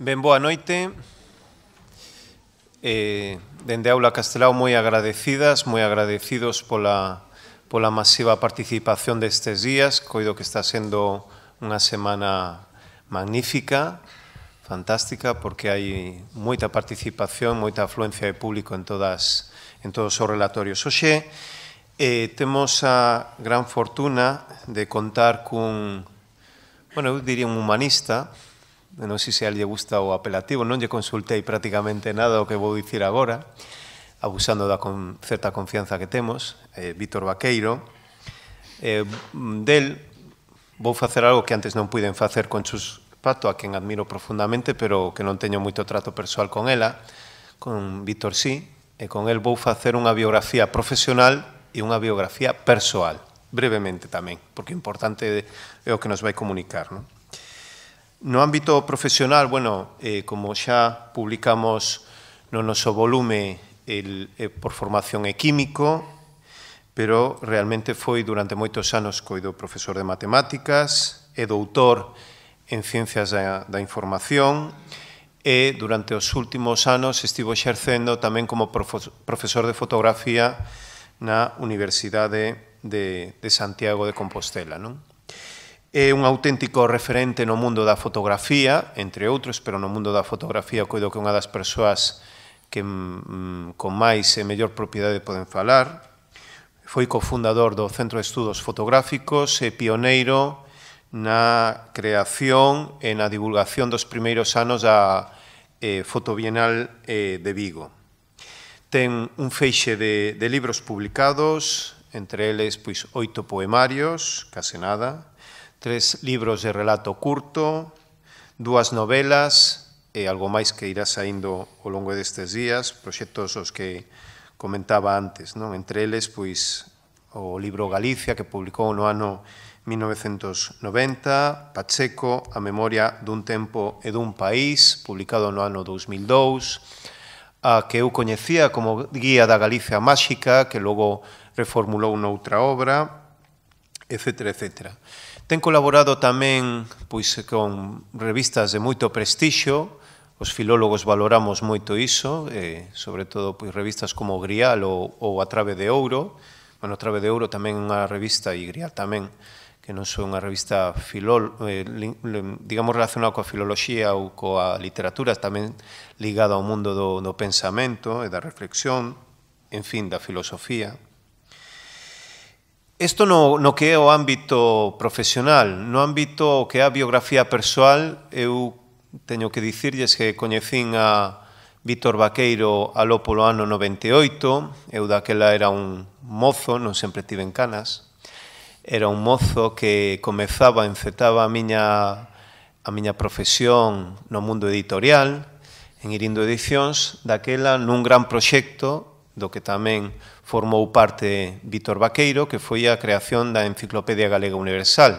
Ben, boa noite. Eh, dende Aula Castelao moi agradecidas, moi agradecidos pola, pola masiva participación destes días. Coido que está sendo unha semana magnífica, fantástica, porque hai moita participación, moita afluencia de público en, todas, en todos os relatorios. Oxe, eh, temos a gran fortuna de contar cun, bueno, eu diría un humanista, non sei se a lle gusta o apelativo, non lle consultei prácticamente nada o que vou dicir agora, abusando da con, certa confianza que temos, eh, Víctor Vaqueiro, eh, del vou facer algo que antes non puiden facer con Chus Pato, a quen admiro profundamente, pero que non teño moito trato persoal con ela, ah, con Víctor sí, e eh, con el vou facer unha biografía profesional e unha biografía persoal brevemente tamén, porque importante é o que nos vai comunicar. Non? No ámbito profesional, bueno, eh, como xa publicamos no noso volume el, eh, por formación e químico, pero realmente foi durante moitos anos coido profesor de matemáticas, é doutor en ciencias da, da información e durante os últimos anos estivo exercendo tamén como profesor de fotografía na Universidade de, de Santiago de Compostela. Non? É un auténtico referente no mundo da fotografía, entre outros, pero no mundo da fotografía coido que unha das persoas que mm, mm, con máis e mellor propiedade poden falar. Foi cofundador do Centro de Estudos Fotográficos e pioneiro na creación e na divulgación dos primeiros anos da eh, Fotobienal eh, de Vigo. Ten un feixe de, de libros publicados, entre eles pois, oito poemarios, case nada, tres libros de relato curto, dúas novelas e algo máis que irá saindo ao longo destes días, proxectos os que comentaba antes, non? Entre eles, pois, o libro Galicia, que publicou no ano 1990, Pacheco, A memoria dun tempo e dun país, publicado no ano 2002, a que eu coñecía como Guía da Galicia Máxica, que logo reformulou noutra obra, etc. etcétera. Ten colaborado tamén pois con revistas de moito prestixio, os filólogos valoramos moito iso, eh, sobre todo pois revistas como Grial ou, ou A Trave de Ouro. Bueno, A Trave de Ouro tamén é unha revista e Grial tamén, que non son unha revista filol, eh, digamos relacionada coa filoloxía ou coa literatura, tamén ligada ao mundo do, do pensamento e da reflexión, en fin, da filosofía. Isto no, no que é o ámbito profesional, no ámbito que é a biografía persoal, eu teño que dicirlles que coñecín a Víctor Vaqueiro aló polo ano 98, eu daquela era un mozo, non sempre tive en canas, era un mozo que comezaba, encetaba a miña, a miña profesión no mundo editorial, en Irindo Edicións, daquela nun gran proxecto do que tamén formou parte Vítor Vaqueiro, que foi a creación da Enciclopedia Galega Universal.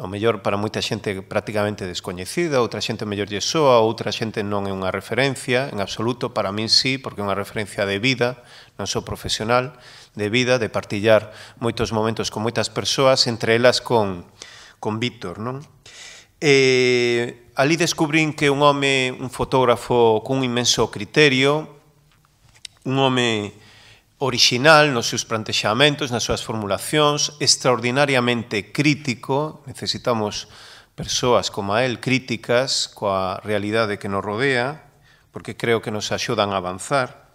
O mellor para moita xente prácticamente descoñecida, outra xente mellor lle soa, outra xente non é unha referencia, en absoluto, para min sí, porque é unha referencia de vida, non só profesional, de vida, de partillar moitos momentos con moitas persoas, entre elas con, con Vítor, non? E ali descubrín que un home, un fotógrafo cun inmenso criterio, un home original nos seus plantexamentos, nas súas formulacións, extraordinariamente crítico, necesitamos persoas como a él críticas coa realidade que nos rodea, porque creo que nos axudan a avanzar,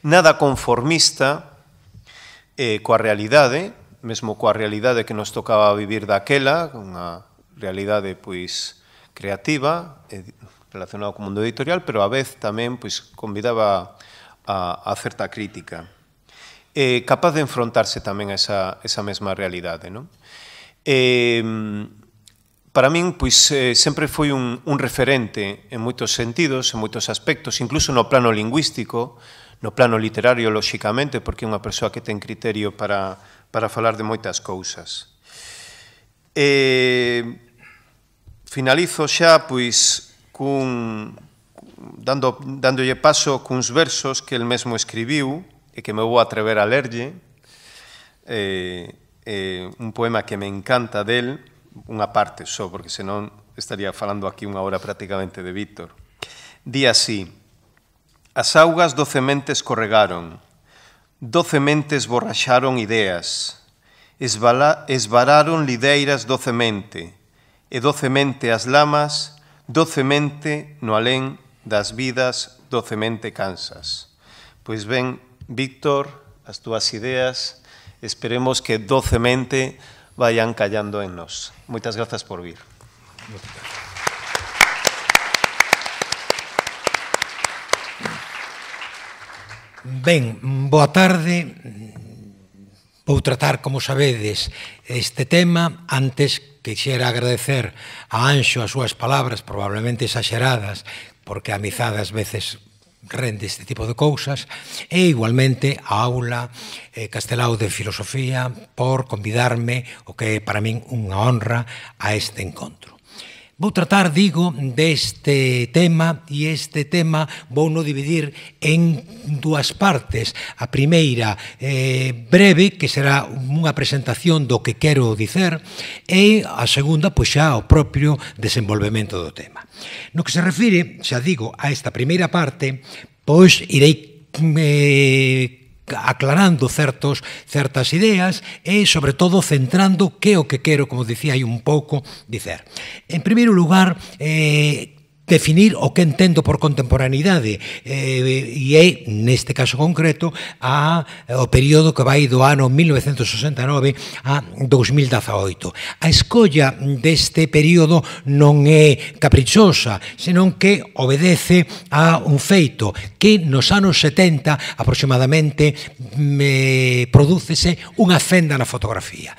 nada conformista eh, coa realidade, mesmo coa realidade que nos tocaba vivir daquela, unha realidade pois creativa, eh, relacionada co mundo editorial, pero a vez tamén pois convidaba a a, a certa crítica. Eh, capaz de enfrontarse tamén a esa, esa mesma realidade. Non? Eh, para min, pois, eh, sempre foi un, un referente en moitos sentidos, en moitos aspectos, incluso no plano lingüístico, no plano literario, lóxicamente, porque é unha persoa que ten criterio para, para falar de moitas cousas. Eh, finalizo xa, pois, cun, dando, dándolle paso cuns versos que el mesmo escribiu e que me vou atrever a lerlle, eh, eh, un poema que me encanta del, unha parte só, porque senón estaría falando aquí unha hora prácticamente de Víctor. Di así, as augas corregaron doce mentes borraxaron ideas, esbala, esbararon lideiras docemente, e docemente as lamas, docemente no alén das vidas docemente cansas. Pois ben, Víctor, as túas ideas, esperemos que docemente vayan callando en nos. Moitas grazas por vir. Ben, boa tarde. Vou tratar, como sabedes, este tema antes que quixera agradecer a Anxo as súas palabras probablemente exageradas, porque a amizade ás veces rende este tipo de cousas e igualmente a aula eh, Castelao de Filosofía por convidarme o que é para min unha honra a este encontro. Vou tratar, digo, deste tema e este tema vou no dividir en dúas partes. A primeira eh, breve, que será unha presentación do que quero dicer, e a segunda, pois xa, o propio desenvolvemento do tema. No que se refire, xa digo, a esta primeira parte, pois irei eh, aclarando certos certas ideas e sobre todo centrando que o que quero, como dicía aí un pouco, dicer. En primeiro lugar, eh, definir o que entendo por contemporaneidade eh, e é, neste caso concreto, a, eh, o período que vai do ano 1969 a 2018. A escolla deste período non é caprichosa, senón que obedece a un feito que nos anos 70 aproximadamente me, mm, eh, prodúcese unha fenda na fotografía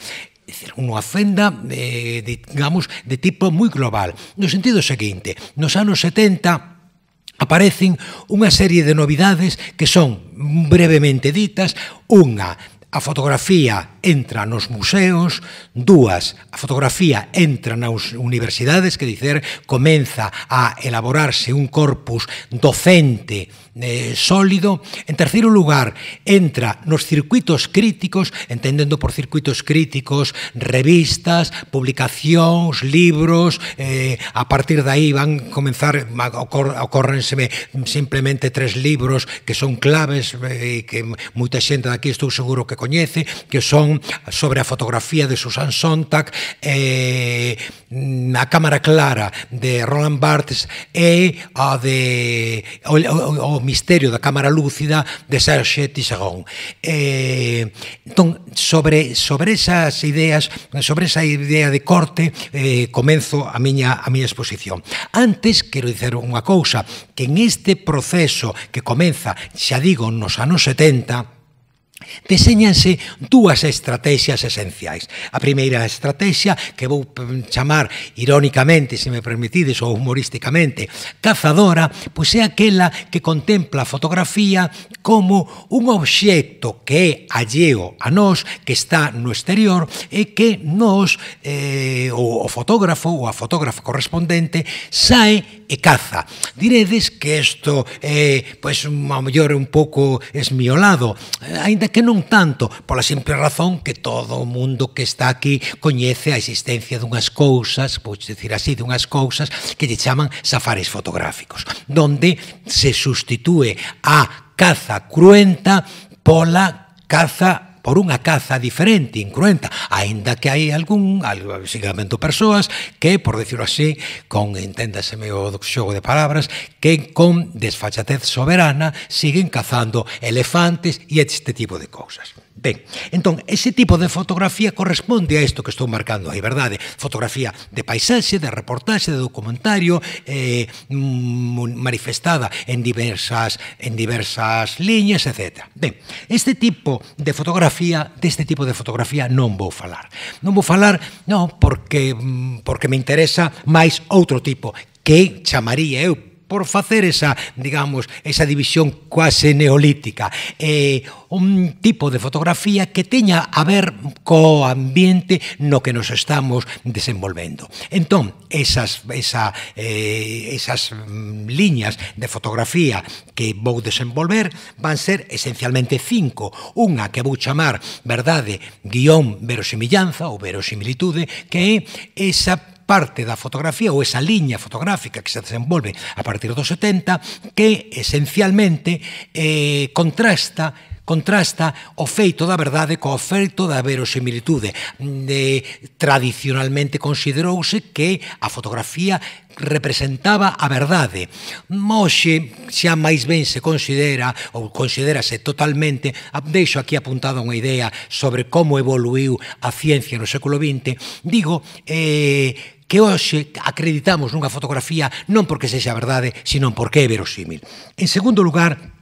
dicir, unha fenda, eh, digamos, de tipo moi global. No sentido seguinte, nos anos 70 aparecen unha serie de novidades que son brevemente ditas, unha, a fotografía entra nos museos, dúas, a fotografía entra nas universidades, que dicer, comeza a elaborarse un corpus docente eh, sólido. En terceiro lugar, entra nos circuitos críticos, entendendo por circuitos críticos revistas, publicacións, libros, eh, a partir de aí van comenzar, ocor, simplemente tres libros que son claves e eh, que moita xente daqui estou seguro que coñece, que son sobre a fotografía de Susan Sontag, eh, a cámara clara de Roland Barthes e a de o, o, o misterio da cámara lúcida de Serge Tisagón. Eh, entón, sobre, sobre esas ideas, sobre esa idea de corte, eh, comenzo a miña, a miña exposición. Antes, quero dicer unha cousa, que en este proceso que comeza, xa digo, nos anos 70, Deseñanse dúas estrategias esenciais. A primeira estrategia, que vou chamar irónicamente, se me permitides, ou humorísticamente, cazadora, pois é aquela que contempla a fotografía como un obxecto que é alleo a nós, que está no exterior e que nos, eh, o, o fotógrafo ou a fotógrafa correspondente, sae e caza. Diredes que isto é, pois, a mellor un pouco esmiolado, aínda que non tanto, pola simple razón que todo o mundo que está aquí coñece a existencia dunhas cousas, pois dicir así, dunhas cousas que lle chaman safares fotográficos, donde se substitúe a caza cruenta pola caza por unha caza diferente, incruenta, aínda que hai algún, algún segmento persoas que, por decirlo así, con enténdase o xogo de palabras, que con desfachatez soberana siguen cazando elefantes e este tipo de cousas. Ben, entón, ese tipo de fotografía corresponde a isto que estou marcando aí, verdade? Fotografía de paisaxe, de reportaxe, de documentario, eh, mm, manifestada en diversas, en diversas liñas, etc. Ben, este tipo de fotografía, deste tipo de fotografía non vou falar. Non vou falar, non, porque, mm, porque me interesa máis outro tipo, que chamaría eu por facer esa, digamos, esa división quase neolítica. Eh, un tipo de fotografía que teña a ver co ambiente no que nos estamos desenvolvendo. Entón, esas, esa, eh, esas mm, liñas de fotografía que vou desenvolver van ser esencialmente cinco. Unha que vou chamar verdade, guión, verosimillanza ou verosimilitude, que é esa parte da fotografía ou esa liña fotográfica que se desenvolve a partir dos 70 que esencialmente eh, contrasta Contrasta o feito da verdade co feito da verosimilitude. De, tradicionalmente considerouse que a fotografía representaba a verdade. Moxe xa máis ben se considera ou considerase totalmente, deixo aquí apuntada unha idea sobre como evoluiu a ciencia no século XX, digo, eh, que hoxe acreditamos nunha fotografía non porque sexa verdade, sino porque é verosímil. En segundo lugar,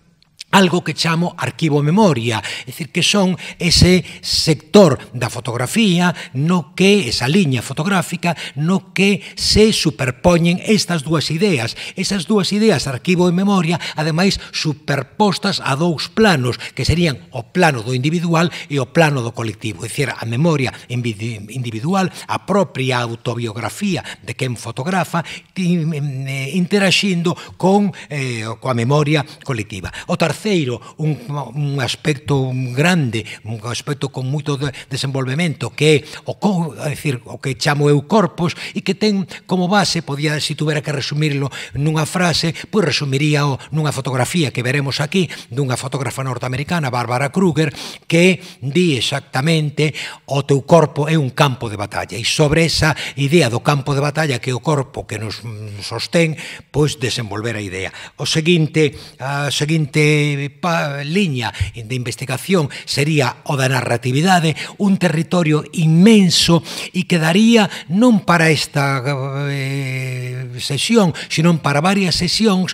algo que chamo arquivo memoria, é dicir, que son ese sector da fotografía no que, esa liña fotográfica, no que se superpoñen estas dúas ideas. Esas dúas ideas, arquivo e memoria, ademais superpostas a dous planos, que serían o plano do individual e o plano do colectivo. É dicir, a memoria individual, a propia autobiografía de quen fotografa, eh, interaxindo con, eh, coa memoria colectiva. O terceiro terceiro, un, un aspecto grande, un aspecto con moito de desenvolvemento que é o, é decir, o que chamo eu corpos e que ten como base, podía, se tuvera que resumirlo nunha frase, pois resumiría o, nunha fotografía que veremos aquí dunha fotógrafa norteamericana, Bárbara Kruger, que di exactamente o teu corpo é un campo de batalla e sobre esa idea do campo de batalla que é o corpo que nos sostén, pois desenvolver a idea. O seguinte, a seguinte pa, liña de investigación sería o da narratividade, un territorio inmenso e que daría non para esta eh, sesión, senón para varias sesións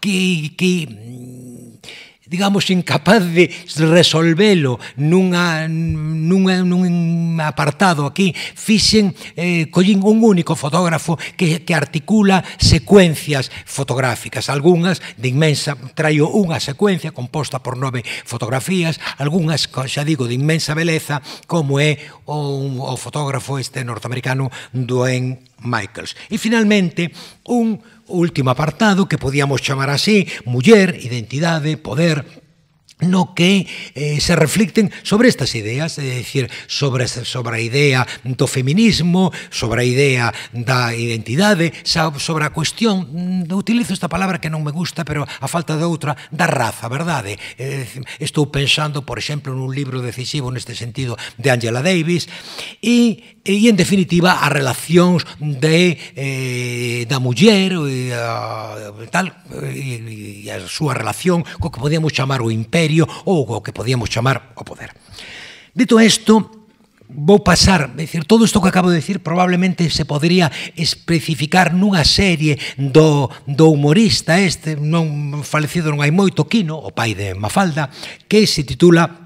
que, que digamos, incapaz de resolvelo nunha, nunha, nun apartado aquí, fixen, eh, collín un único fotógrafo que, que articula secuencias fotográficas, algunhas de inmensa, traio unha secuencia composta por nove fotografías, algunhas, xa digo, de inmensa beleza, como é o, o fotógrafo este norteamericano Duane Michaels. E finalmente, un último apartado que podíamos chamar así muller, identidade, poder, no que eh, se reflicten sobre estas ideas, é dicir, sobre, sobre a idea do feminismo, sobre a idea da identidade, sobre a cuestión, mm, utilizo esta palabra que non me gusta, pero a falta de outra, da raza, verdade? Eh, estou pensando, por exemplo, nun libro decisivo neste sentido de Angela Davis, e e en definitiva as relacións de eh, da muller eh, e a, tal eh, e, e a súa relación co que podíamos chamar o imperio ou co que podíamos chamar o poder. Dito isto, vou pasar, é dicir, todo isto que acabo de dicir probablemente se podría especificar nunha serie do, do humorista este, non falecido non hai moito, Quino, o pai de Mafalda, que se titula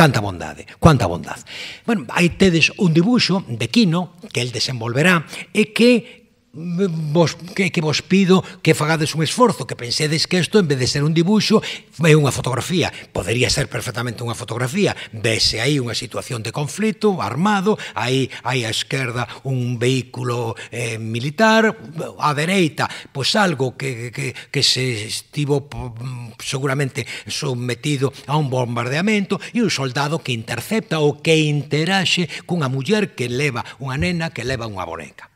Canta bondade, cuánta bondade. Bueno, aí tedes un dibuixo de Quino que el desenvolverá e que vos, que, que vos pido que fagades un esforzo, que pensedes que isto en vez de ser un dibuixo é unha fotografía, podería ser perfectamente unha fotografía, vese aí unha situación de conflito armado aí aí a esquerda un vehículo eh, militar a dereita, pois algo que, que, que se estivo mm, seguramente sometido a un bombardeamento e un soldado que intercepta ou que interaxe cunha muller que leva unha nena que leva unha boneca.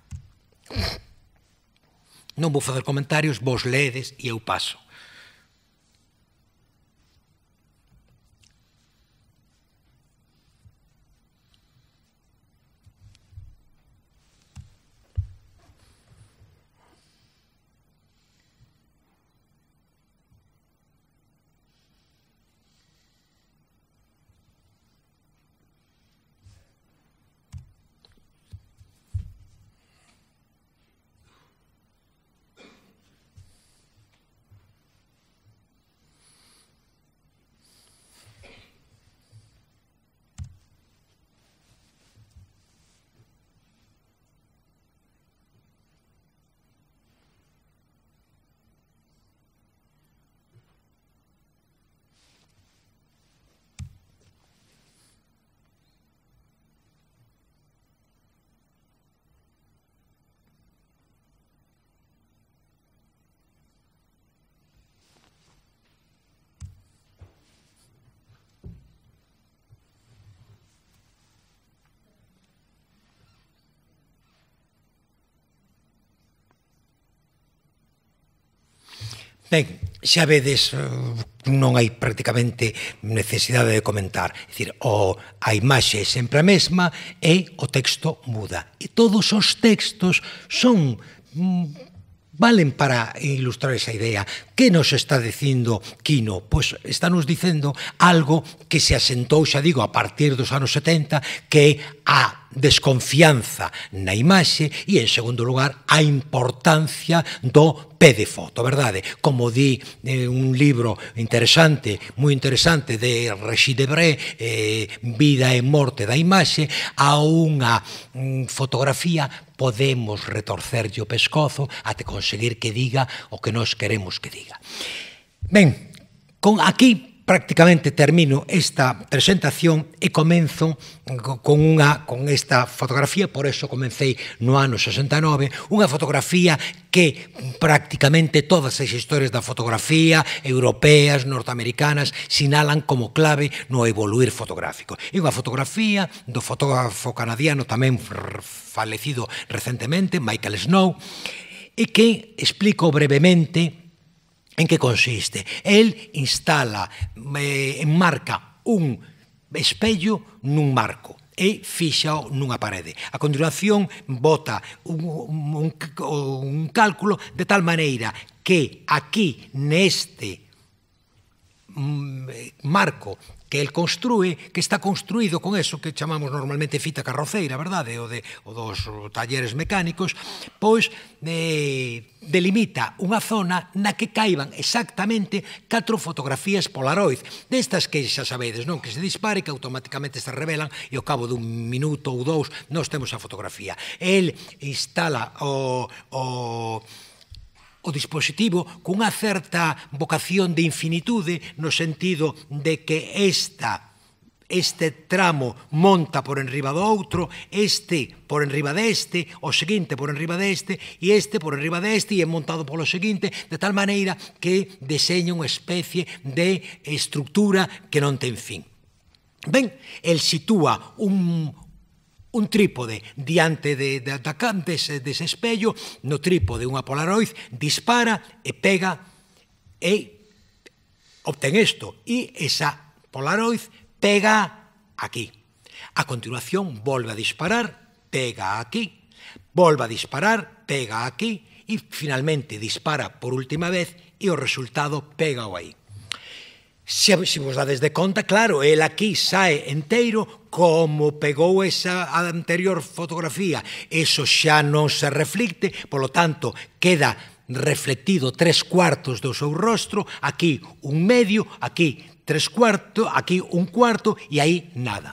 Non vou facer comentarios, vos ledes e eu paso. Ben, xa vedes non hai prácticamente necesidade de comentar. É dicir, o, a imaxe é sempre a mesma e o texto muda. E todos os textos son mm, valen para ilustrar esa idea. Que nos está dicindo Quino? Pois está nos dicendo algo que se asentou, xa digo, a partir dos anos 70, que é a desconfianza na imaxe e, en segundo lugar, a importancia do pé de foto, verdade? Como di eh, un libro interesante, moi interesante, de Régis Debré, eh, Vida e morte da imaxe, a unha mm, fotografía podemos retorcerlle o pescozo até conseguir que diga o que nós queremos que diga. Ben, con aquí prácticamente termino esta presentación e comenzo con unha con esta fotografía, por eso comecei no ano 69, unha fotografía que prácticamente todas as historias da fotografía europeas, norteamericanas sinalan como clave no evoluir fotográfico. É unha fotografía do fotógrafo canadiano tamén falecido recentemente, Michael Snow, e que explico brevemente En que consiste? El instala, eh, enmarca un espello nun marco e fixao nunha parede. A continuación bota un, un, un cálculo de tal maneira que aquí neste mm, marco que el construe, que está construído con eso que chamamos normalmente fita carroceira, verdade, o de o dos talleres mecánicos, pois eh, delimita unha zona na que caiban exactamente catro fotografías Polaroid, destas que xa sabedes, non? Que se dispare, que automáticamente se revelan e ao cabo dun minuto ou dous nós temos a fotografía. El instala o, o o dispositivo cunha certa vocación de infinitude no sentido de que esta este tramo monta por enriba do outro, este por enriba deste, o seguinte por enriba deste, e este por enriba deste, e é montado polo seguinte, de tal maneira que deseña unha especie de estructura que non ten fin. Ben, el sitúa un, un trípode diante de, de, ese, de ese espello, no trípode unha Polaroid, dispara e pega e obtén isto. E esa Polaroid pega aquí. A continuación volve a disparar, pega aquí, volve a disparar, pega aquí e finalmente dispara por última vez e o resultado pega o aí. Se, se vos dades de conta, claro, el aquí sae enteiro como pegou esa anterior fotografía. Eso xa non se reflicte, polo tanto, queda reflectido tres cuartos do seu rostro, aquí un medio, aquí tres cuartos, aquí un cuarto e aí nada.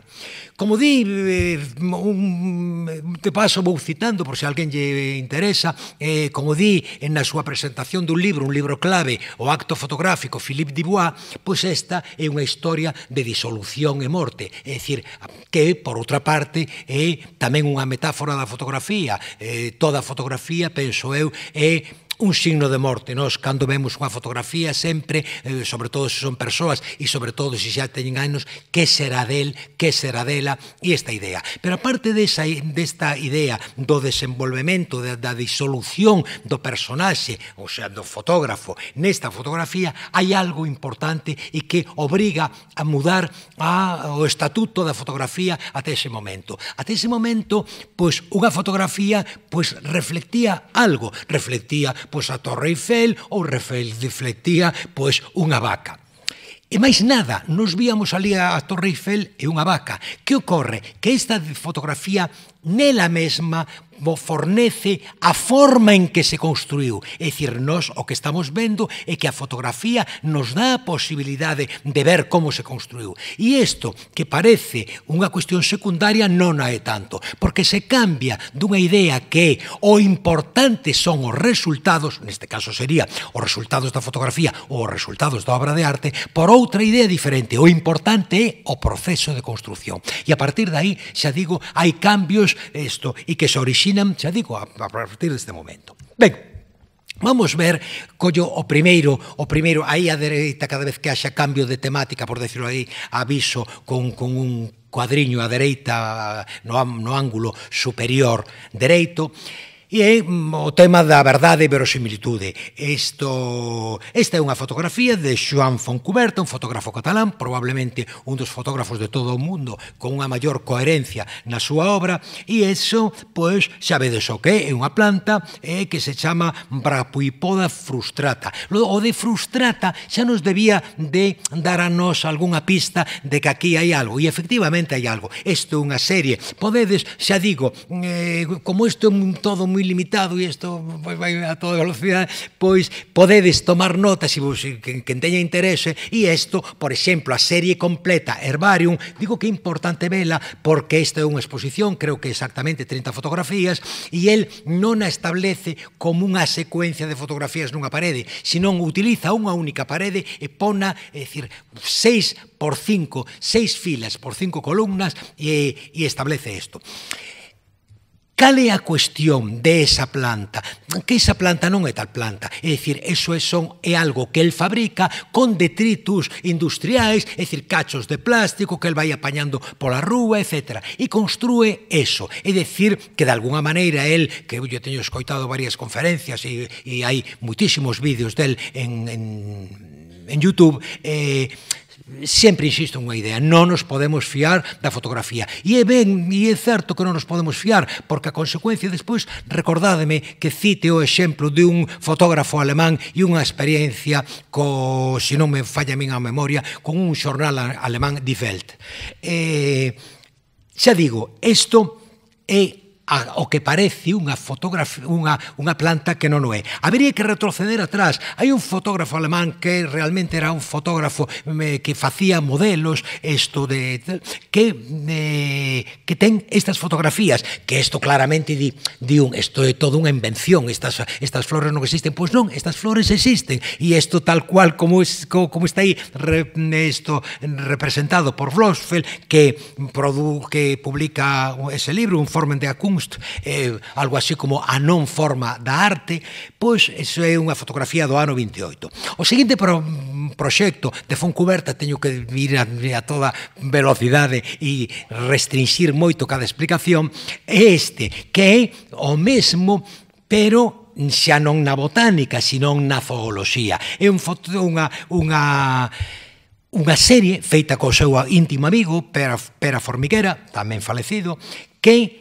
Como di, eh, un, te paso vou citando por se alguén lle interesa, eh, como di en na súa presentación dun libro, un libro clave, o acto fotográfico Philippe Dubois, pois esta é unha historia de disolución e morte, é dicir, que por outra parte é tamén unha metáfora da fotografía, eh, toda a fotografía, penso eu, é un signo de morte. Nos, cando vemos unha fotografía, sempre, eh, sobre todo se son persoas e sobre todo se xa teñen anos, que será del, que será dela, e esta idea. Pero aparte desa, desta idea do desenvolvemento, da, da disolución do personaxe, ou sea, do fotógrafo, nesta fotografía, hai algo importante e que obriga a mudar a, o estatuto da fotografía até ese momento. Até ese momento, pois, unha fotografía pois, reflectía algo, reflectía pois a Torre Eiffel ou Rafael defletía pois unha vaca. E máis nada, nos víamos ali a Torre Eiffel e unha vaca. Que ocorre? Que esta fotografía nela mesma vos fornece a forma en que se construiu. É dicir, nós o que estamos vendo é que a fotografía nos dá a posibilidade de ver como se construiu. E isto, que parece unha cuestión secundaria, non é tanto, porque se cambia dunha idea que o importante son os resultados, neste caso sería os resultados da fotografía ou os resultados da obra de arte, por outra idea diferente. O importante é o proceso de construción. E a partir de aí, xa digo, hai cambios isto, e que se orixina China, xa digo, a, a partir deste momento. Ben, Vamos ver collo o primeiro, o primeiro aí á dereita cada vez que haxa cambio de temática, por decirlo aí, aviso con, con un cuadriño á dereita no, no ángulo superior dereito. E é o tema da verdade e verosimilitude. Isto, esta é unha fotografía de Joan Foncuberta, un fotógrafo catalán, probablemente un dos fotógrafos de todo o mundo con unha maior coherencia na súa obra, e iso, pois, xa vedes o que é unha planta é, que se chama Brapuipoda frustrata. O de frustrata xa nos debía de dar a nos algunha pista de que aquí hai algo, e efectivamente hai algo. Isto é unha serie. Podedes, xa digo, eh, como isto é un todo moi limitado e isto pois, vai a toda velocidade, pois podedes tomar notas se vos, quen, que teña interese e isto, por exemplo, a serie completa Herbarium, digo que é importante vela porque esta é unha exposición, creo que exactamente 30 fotografías e el non a establece como unha secuencia de fotografías nunha parede, senón utiliza unha única parede e pona, é dicir, seis por cinco, seis filas por cinco columnas e, e establece isto. Cal é a cuestión de esa planta? Que esa planta non é tal planta. É dicir, eso é, son, é algo que el fabrica con detritus industriais, é dicir, cachos de plástico que el vai apañando pola rúa, etc. E construe eso. É dicir, que de alguna maneira el, que eu teño escoitado varias conferencias e, e hai muitísimos vídeos del en, en, en YouTube, eh, sempre insisto unha idea, non nos podemos fiar da fotografía. E é ben, e é certo que non nos podemos fiar, porque a consecuencia despois, recordádeme que cite o exemplo de un fotógrafo alemán e unha experiencia co, se non me falla a min a memoria, con un xornal alemán Die Welt. Eh, xa digo, isto é a, o que parece unha fotografía, unha, unha planta que non o é. Habería que retroceder atrás. Hai un fotógrafo alemán que realmente era un fotógrafo me, que facía modelos isto de que me, que ten estas fotografías, que isto claramente di, di un isto é toda unha invención, estas estas flores non existen, pois non, estas flores existen e isto tal cual como es, como, como está aí isto re, representado por Vlosfeld que produ, que publica ese libro, un formen de Acun Kunst, eh, algo así como a non forma da arte, pois iso é unha fotografía do ano 28. O seguinte pro, proxecto de Foncuberta teño que ir a, a toda velocidade e restringir moito cada explicación, é este, que é o mesmo pero xa non na botánica, senón na zooloxía. É un foto, unha, unha unha serie feita co seu íntimo amigo Pera, Pera Formiguera, tamén falecido, que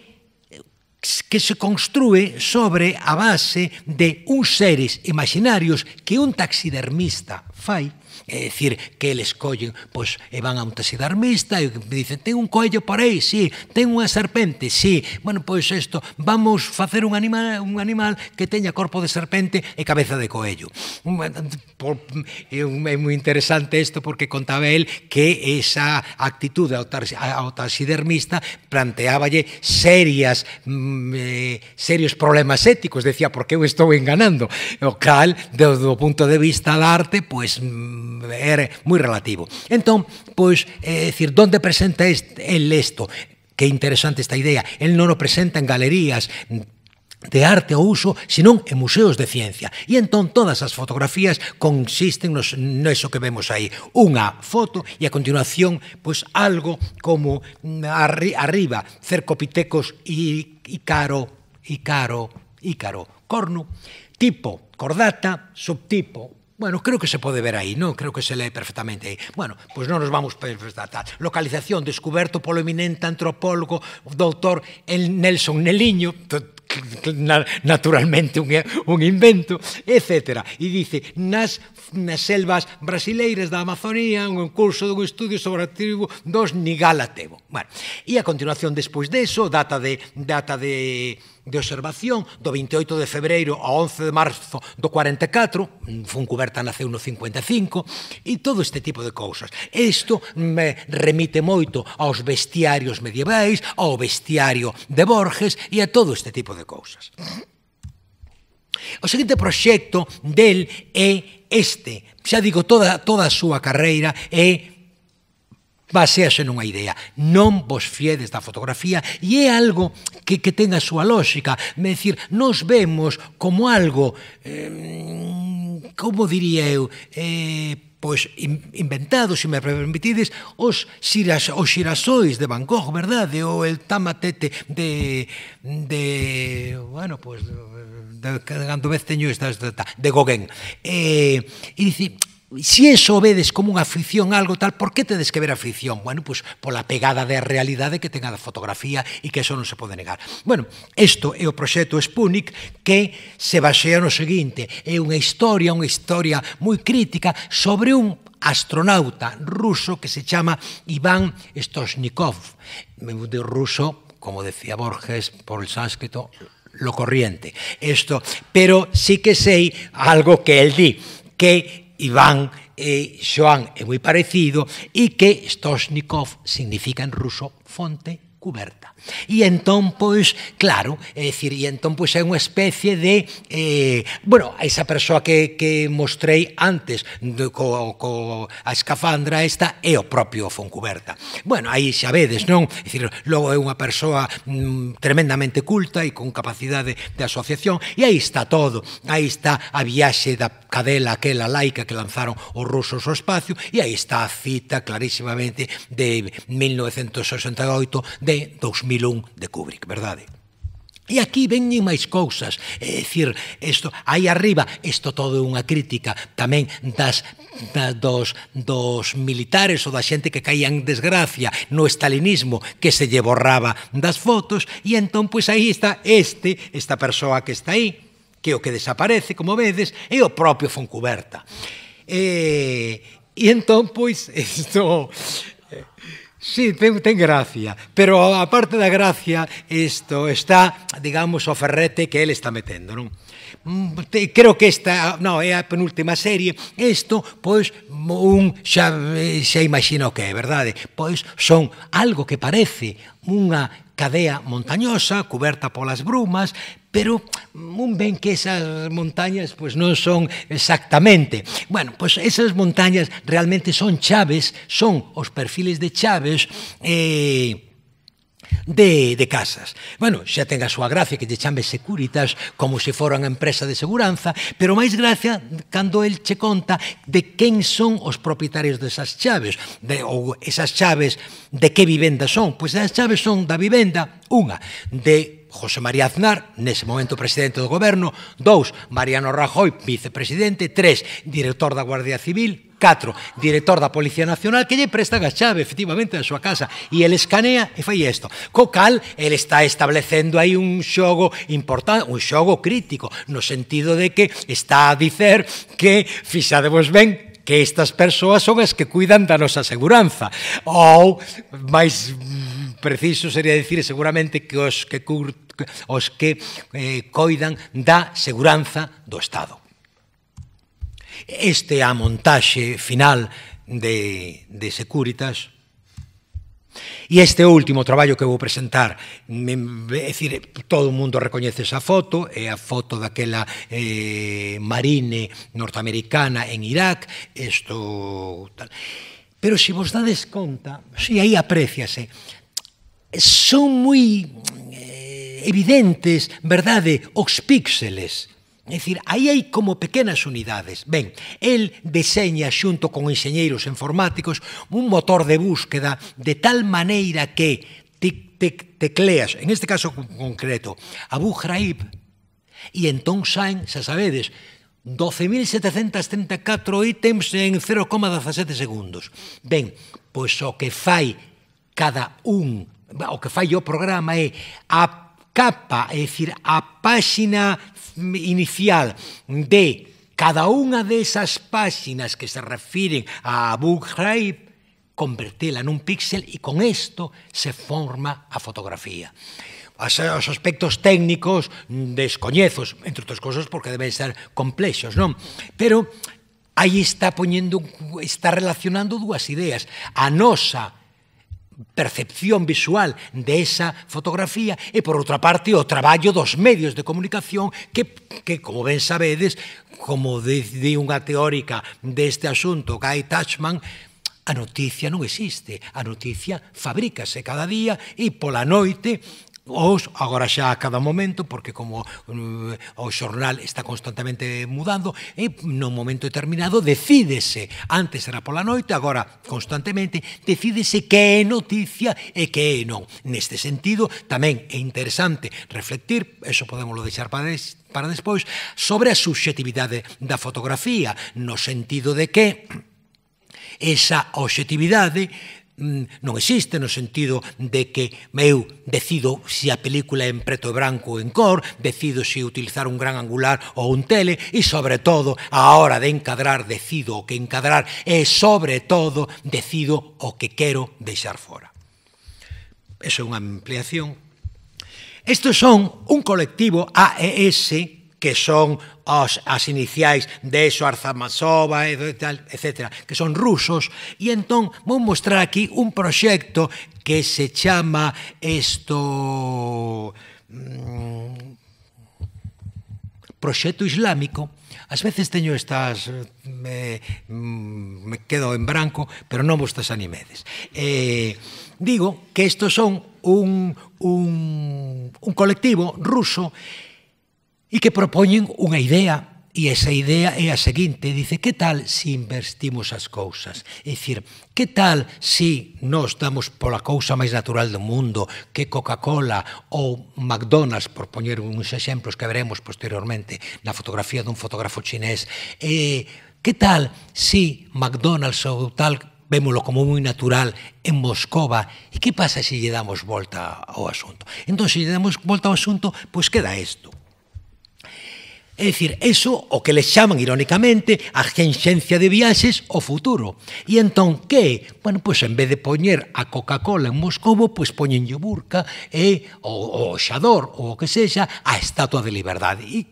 que se construe sobre a base de uns seres imaginarios que un taxidermista fai É dicir, que eles collen, pois, e van a un taxidar e me dicen, ten un coello por aí, sí, ten unha serpente, sí, bueno, pois isto, vamos facer un animal, un animal que teña corpo de serpente e cabeza de coello. É moi interesante isto porque contaba el que esa actitud ao taxidermista planteáballe serias mm, eh, serios problemas éticos, decía, porque eu estou enganando, o cal, do, do punto de vista da arte, pois pues, mm, era moi relativo. Entón, pois, é dicir, onde presenta este, el esto? Que interesante esta idea. El non o presenta en galerías, de arte ao uso, senón en museos de ciencia. E entón todas as fotografías consisten nos, neso que vemos aí. Unha foto e a continuación pois algo como mm, arri, arriba cercopitecos e caro, e Ícaro, corno, tipo cordata, subtipo Bueno, creo que se pode ver aí, non? Creo que se lee perfectamente aí. Bueno, pois non nos vamos perfectar. Localización descoberto polo eminente antropólogo doutor Nelson Neliño, naturalmente un, un invento, etc. E dice, nas, nas selvas brasileiras da Amazonía, un curso dun estudio sobre a tribu dos Nigalatebo. Bueno, e a continuación, despois deso, data de, data de de observación do 28 de febreiro ao 11 de marzo do 44, Funcuberta naceu no 55, e todo este tipo de cousas. Isto me remite moito aos bestiarios medievais, ao bestiario de Borges e a todo este tipo de cousas. O seguinte proxecto del é este, xa digo, toda, toda a súa carreira é basease nunha idea. Non vos fiedes da fotografía e é algo que, que tenga a súa lógica. Me dicir, nos vemos como algo, eh, como diría eu, eh, pois inventado, se me permitides, os, xiras, os xirasois de Van Gogh, verdade? Ou el tamatete de, de bueno, pois, de, de, cando vez teño estas de, de Gauguin. Eh, e dicir, Si eso vedes como unha afición algo tal, por que tedes que ver afición? Bueno, pois pues, pola pegada de realidade que ten a fotografía e que eso non se pode negar. Bueno, isto é o proxecto Spunic que se basea no seguinte. É unha historia, unha historia moi crítica sobre un astronauta ruso que se chama Iván Stoshnikov, de ruso, como decía Borges, por el sánscrito, lo corriente. Esto, pero sí que sei algo que el di, que Iván e Joan é moi parecido e que Stoshnikov significa en ruso fonte cuberta. E entón, pois, claro, é dicir, e entón, pois, é unha especie de, eh, bueno, esa persoa que, que mostrei antes de, co, co a escafandra esta é o propio Foncuberta. Bueno, aí xa vedes, non? É dicir, logo é unha persoa mm, tremendamente culta e con capacidade de asociación, e aí está todo. Aí está a viaxe da cadela aquela laica que lanzaron os rusos ao espacio, e aí está a cita clarísimamente de 1968 de 2000 2001 de Kubrick, verdade? E aquí veñen máis cousas, é dicir, isto, aí arriba, isto todo é unha crítica tamén das, da, dos, dos militares ou da xente que caían en desgracia no estalinismo que se lle borraba das fotos e entón, pois aí está este, esta persoa que está aí, que o que desaparece, como vedes, é o propio Foncuberta. E, e entón, pois, isto... Sí, ten, ten gracia, pero a parte da gracia isto está, digamos, o ferrete que ele está metendo, non? Mm, creo que esta, non, é a penúltima serie, isto, pois, un xa, xa imagino que é, verdade? Pois son algo que parece unha cadea montañosa coberta polas brumas, pero un ben que esas montañas pues pois, non son exactamente. Bueno, pues pois, esas montañas realmente son chaves, son os perfiles de chaves eh, de, de casas. Bueno, xa ten a súa gracia que te chame Securitas como se fora unha empresa de seguranza, pero máis gracia cando el che conta de quen son os propietarios desas chaves, de, ou esas chaves de que vivenda son. Pois as chaves son da vivenda, unha, de José María Aznar, nese momento presidente do goberno, dous, Mariano Rajoy, vicepresidente, tres, director da Guardia Civil, 4, director da Policía Nacional, que lle presta a chave efectivamente da súa casa e el escanea e fai isto. Co cal, el está establecendo aí un xogo importante, un xogo crítico, no sentido de que está a dicer que fixadevos ben que estas persoas son as que cuidan da nosa seguranza. Ou, máis preciso sería dicir seguramente que os que cur, os que eh, coidan da seguranza do Estado. Este a montaxe final de, de Securitas, E este último traballo que vou presentar, me, é dicir, todo o mundo recoñece esa foto, é a foto daquela eh, marine norteamericana en Irak, isto tal. Pero se vos dades conta, si aí apreciase, son moi eh, evidentes, verdade, os píxeles É dicir, aí hai como pequenas unidades. Ben, el deseña xunto con enxeñeiros informáticos un motor de búsqueda de tal maneira que te, te, tecleas, en este caso concreto, Abu Ghraib, e entón saen, xa sabedes, 12.734 ítems en 0,17 segundos. Ben, pois o que fai cada un, o que fai o programa é a capa, é dicir, a páxina inicial de cada unha desas páxinas que se refiren a Abu Ghraib, convertela nun píxel e con isto se forma a fotografía os aspectos técnicos descoñezos, entre outras cosas, porque deben ser complexos, non? Pero aí está poñendo está relacionando dúas ideas, a nosa percepción visual de esa fotografía e, por outra parte, o traballo dos medios de comunicación que, que como ben sabedes, como de unha teórica deste asunto, Guy Tachman, a noticia non existe, a noticia fabrícase cada día e pola noite Os, agora xa a cada momento, porque como eh, o xornal está constantemente mudando, e no momento determinado decídese, antes era pola noite, agora constantemente, decídese que é noticia e que é non. Neste sentido, tamén é interesante reflectir, eso podemos lo deixar para para despois, sobre a subxetividade da fotografía, no sentido de que esa eh, Mm, non existe no sentido de que eu decido se a película é en preto e branco ou en cor, decido se utilizar un gran angular ou un tele e sobre todo a hora de encadrar decido o que encadrar e sobre todo decido o que quero deixar fora. Eso é unha ampliación. Estos son un colectivo AES que son aos, as iniciais de eso Arzamasova tal, etc., que son rusos, e entón vou mostrar aquí un proxecto que se chama esto... Mm, proxecto islámico, As veces teño estas me, mm, me quedo en branco, pero non vos tas animedes. Eh, digo que estos son un, un, un colectivo ruso e que propoñen unha idea E esa idea é a seguinte, dice, que tal se investimos as cousas? É dicir, que tal se nos damos pola cousa máis natural do mundo que Coca-Cola ou McDonald's, por poñer uns exemplos que veremos posteriormente na fotografía dun fotógrafo chinés, e eh, que tal se McDonald's ou tal vémolo como moi natural en Moscova e que pasa se lle damos volta ao asunto? Entón, se lle damos volta ao asunto, pois queda isto É dicir, eso o que les chaman irónicamente a xenxencia de viaxes o futuro. E entón, que? Bueno, pois en vez de poñer a Coca-Cola en Moscovo, pois yo burca e o, o Xador, ou o que sexa, a Estatua de Liberdade. E,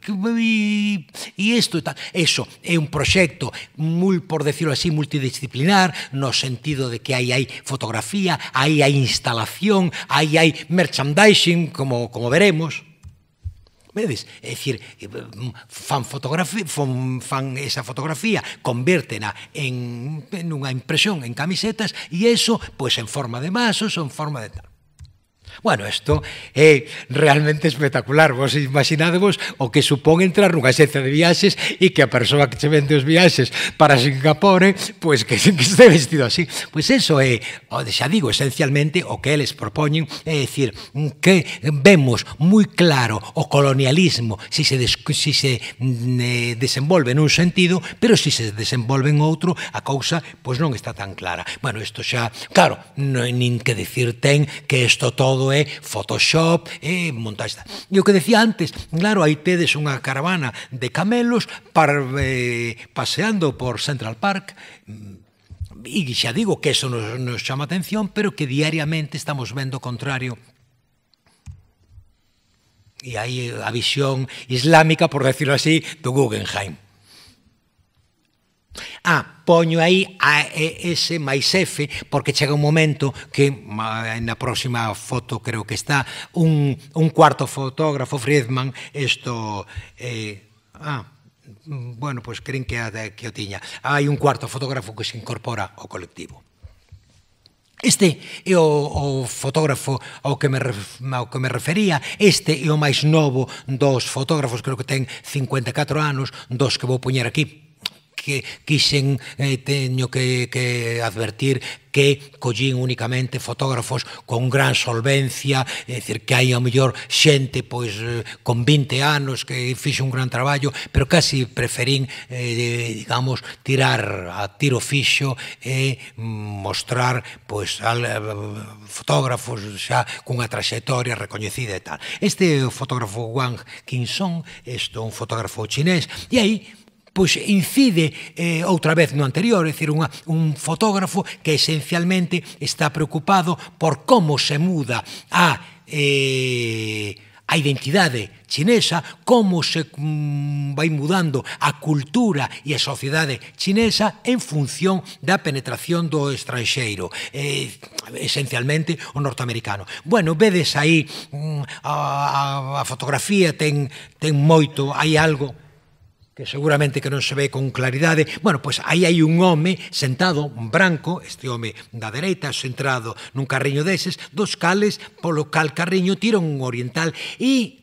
e isto e tal. Eso é un proxecto moi, por decirlo así, multidisciplinar, no sentido de que aí hai fotografía, aí hai instalación, aí hai merchandising, como, como veremos, Vedes? É dicir, fan fotografía, fan, fan esa fotografía, convértena en, en unha impresión en camisetas e eso, pois, pues, en forma de vasos, en forma de tal. Bueno, isto é realmente espectacular. Vos imaginadevos o que supón entrar nunha xencia de viaxes e que a persoa que che vende os viaxes para Singapore, pois que, que este vestido así. Pois eso é, xa digo, esencialmente o que eles propoñen, é dicir, que vemos moi claro o colonialismo si se, des, si se mm, eh, desenvolve nun sentido, pero si se desenvolve en outro, a cousa pois non está tan clara. Bueno, isto xa, claro, non nin que decir ten que isto todo é eh, Photoshop, e eh, montaxe. E o que decía antes, claro, aí tedes unha caravana de camelos para, eh, paseando por Central Park, mm, e xa digo que eso nos, nos chama atención, pero que diariamente estamos vendo o contrario e aí a visión islámica, por decirlo así, do Guggenheim. Ah, poño aí a S máis F porque chega un momento que na próxima foto creo que está un, un cuarto fotógrafo Friedman isto eh, ah, bueno, pois creen que, a, que o tiña. Hai un cuarto fotógrafo que se incorpora ao colectivo. Este é o, o fotógrafo ao que, me, ao que me refería, este é o máis novo dos fotógrafos, creo que ten 54 anos, dos que vou poñer aquí que quixen eh, teño que, que advertir que collín únicamente fotógrafos con gran solvencia, é dicir, que hai a mellor xente pois eh, con 20 anos que fixe un gran traballo, pero casi preferín eh, digamos tirar a tiro fixo e mostrar pois al, eh, fotógrafos xa cunha traxectoria recoñecida e tal. Este fotógrafo Wang Qingsong, isto un fotógrafo chinés, e aí pois incide eh, outra vez no anterior, é dicir, unha, un fotógrafo que esencialmente está preocupado por como se muda a eh, a identidade chinesa, como se mm, vai mudando a cultura e a sociedade chinesa en función da penetración do estranxeiro, eh, esencialmente o norteamericano. Bueno, vedes aí mm, a, a fotografía ten, ten moito, hai algo que seguramente que non se ve con claridade, bueno, pois aí hai un home sentado, un branco, este home da dereita, centrado nun carriño deses, dos cales, polo cal carriño tira un oriental e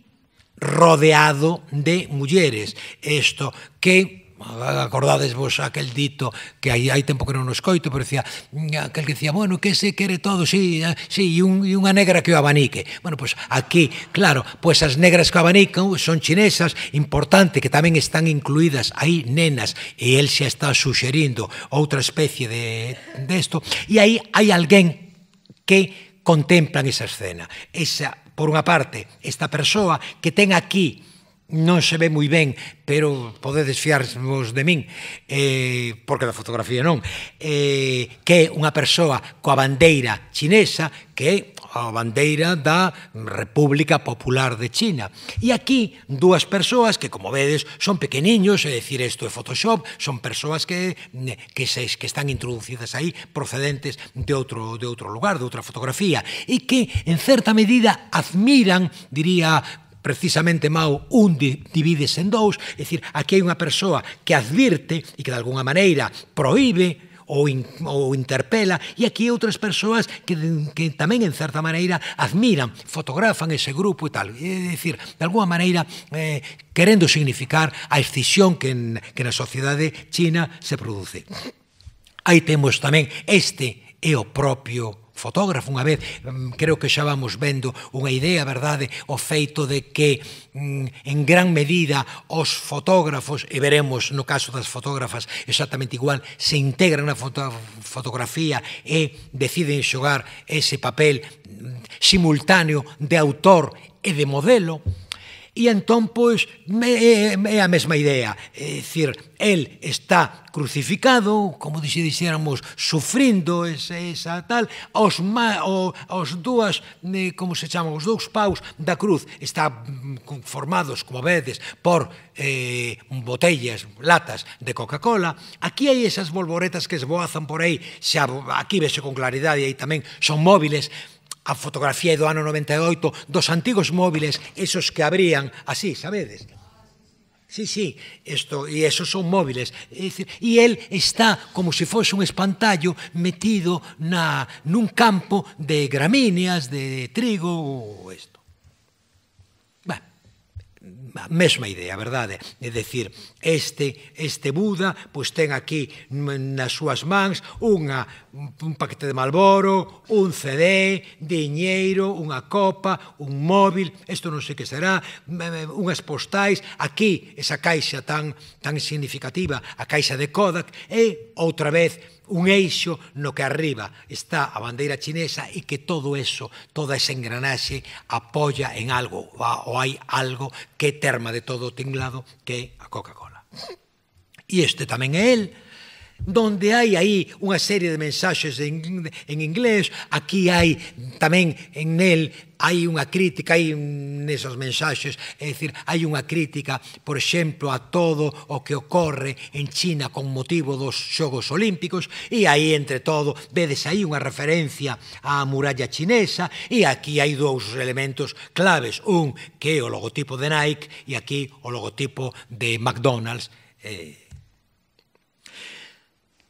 rodeado de mulleres. Isto que acordades vos aquel dito que hai, hai tempo que non o escoito pero decía, aquel que decía, bueno, que se quere todo, sí, sí, e, un, e unha negra que o abanique. Bueno, pois pues aquí, claro, pois pues as negras que o abanican son chinesas, importante que tamén están incluídas aí nenas, e el xa está suxerindo outra especie de, de e aí hai alguén que contemplan esa escena. Esa, por unha parte, esta persoa que ten aquí non se ve moi ben, pero podedes fiarvos de min, eh, porque da fotografía non, eh, que é unha persoa coa bandeira chinesa, que é a bandeira da República Popular de China. E aquí dúas persoas que, como vedes, son pequeniños, é dicir, isto é Photoshop, son persoas que que se que están introducidas aí procedentes de outro de outro lugar, de outra fotografía e que en certa medida admiran, diría precisamente Mao un divides en dous, é dicir, aquí hai unha persoa que advirte e que de alguna maneira proíbe ou, in, ou interpela e aquí outras persoas que, que tamén en certa maneira admiran, fotografan ese grupo e tal. É dicir, de alguna maneira eh, querendo significar a escisión que, en, que na sociedade china se produce. Aí temos tamén este é o propio fotógrafo unha vez, mm, creo que xa vamos vendo unha idea, verdade, o feito de que mm, en gran medida os fotógrafos, e veremos no caso das fotógrafas exactamente igual, se integran na foto fotografía e deciden xogar ese papel mm, simultáneo de autor e de modelo, E entón, pois, é, é a mesma idea. É dicir, el está crucificado, como dixe dixéramos, sufrindo esa, esa tal, os, ma, o, os dúas, eh, como se chama, os dous paus da cruz está formados, como vedes, por eh, botellas, latas de Coca-Cola. Aquí hai esas bolboretas que esboazan por aí, xa, aquí vexe con claridade, aí tamén son móviles, a fotografía do ano 98 dos antigos móviles, esos que abrían así, sabedes? Sí, sí, esto, e esos son móviles. É dicir, e él está como se fose un espantallo metido na, nun campo de gramíneas, de trigo ou isto mesma idea, verdade? É decir, este este Buda pois ten aquí nas súas mans unha un paquete de Malboro, un CD, diñeiro, unha copa, un móvil, isto non sei que será, unhas postais, aquí esa caixa tan tan significativa, a caixa de Kodak, e outra vez un eixo no que arriba está a bandeira chinesa e que todo eso, toda esa engranaxe apoia en algo ou hai algo que terma de todo o tinglado que é a Coca-Cola. E este tamén é el, donde hai aí unha serie de mensaxes en, en inglés, aquí hai tamén en el hai unha crítica, hai nesas mensaxes, é dicir, hai unha crítica, por exemplo, a todo o que ocorre en China con motivo dos Xogos Olímpicos, e aí, entre todo, vedes aí unha referencia á muralla chinesa, e aquí hai dous elementos claves, un que é o logotipo de Nike e aquí o logotipo de McDonald's, eh,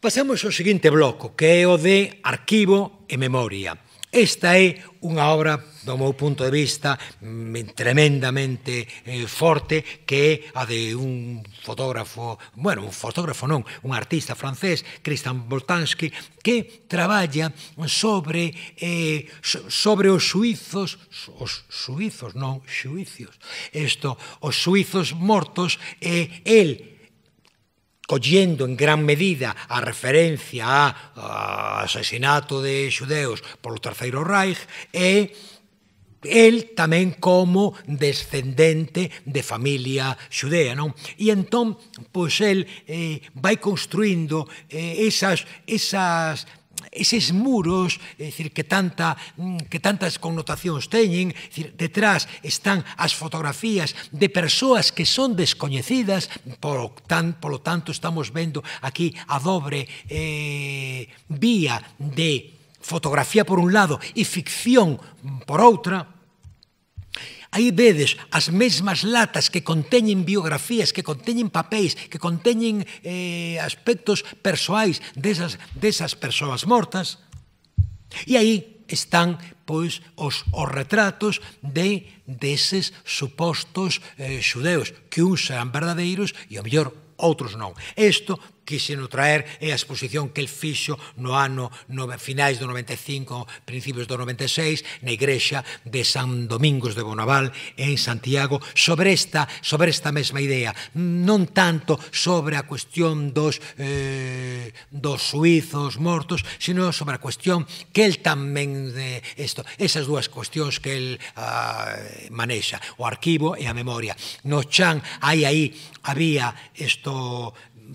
Pasamos ao seguinte bloco, que é o de arquivo e memoria. Esta é unha obra do meu punto de vista mm, tremendamente eh, forte que é a de un fotógrafo, bueno, un fotógrafo non, un artista francés, Christian Boltanski, que traballa sobre eh, sobre os suizos, os suizos, non, suizos, isto, os suizos mortos, e eh, el collendo en gran medida a referencia a, a asesinato de xudeus polo Terceiro Reich e el tamén como descendente de familia xudea, non? E entón, pois el eh, vai construindo eh, esas, esas eses muros, é dicir, que tanta mm, que tantas connotacións teñen, é dicir, detrás están as fotografías de persoas que son descoñecidas, por tan polo tanto estamos vendo aquí a dobre eh vía de fotografía por un lado e ficción por outra, Aí vedes as mesmas latas que conteñen biografías, que conteñen papéis, que conteñen eh, aspectos persoais desas, desas persoas mortas. E aí están pois os, os retratos de deses supostos eh, xudeus, que uns serán verdadeiros e ao mellor outros non. Isto quixeno traer é a exposición que el fixo no ano no, finais do 95, principios do 96, na igrexa de San Domingos de Bonaval en Santiago sobre esta sobre esta mesma idea, non tanto sobre a cuestión dos eh, dos suizos mortos, sino sobre a cuestión que el tamén de isto, esas dúas cuestións que el ah, manexa, o arquivo e a memoria. No Chan hai aí había isto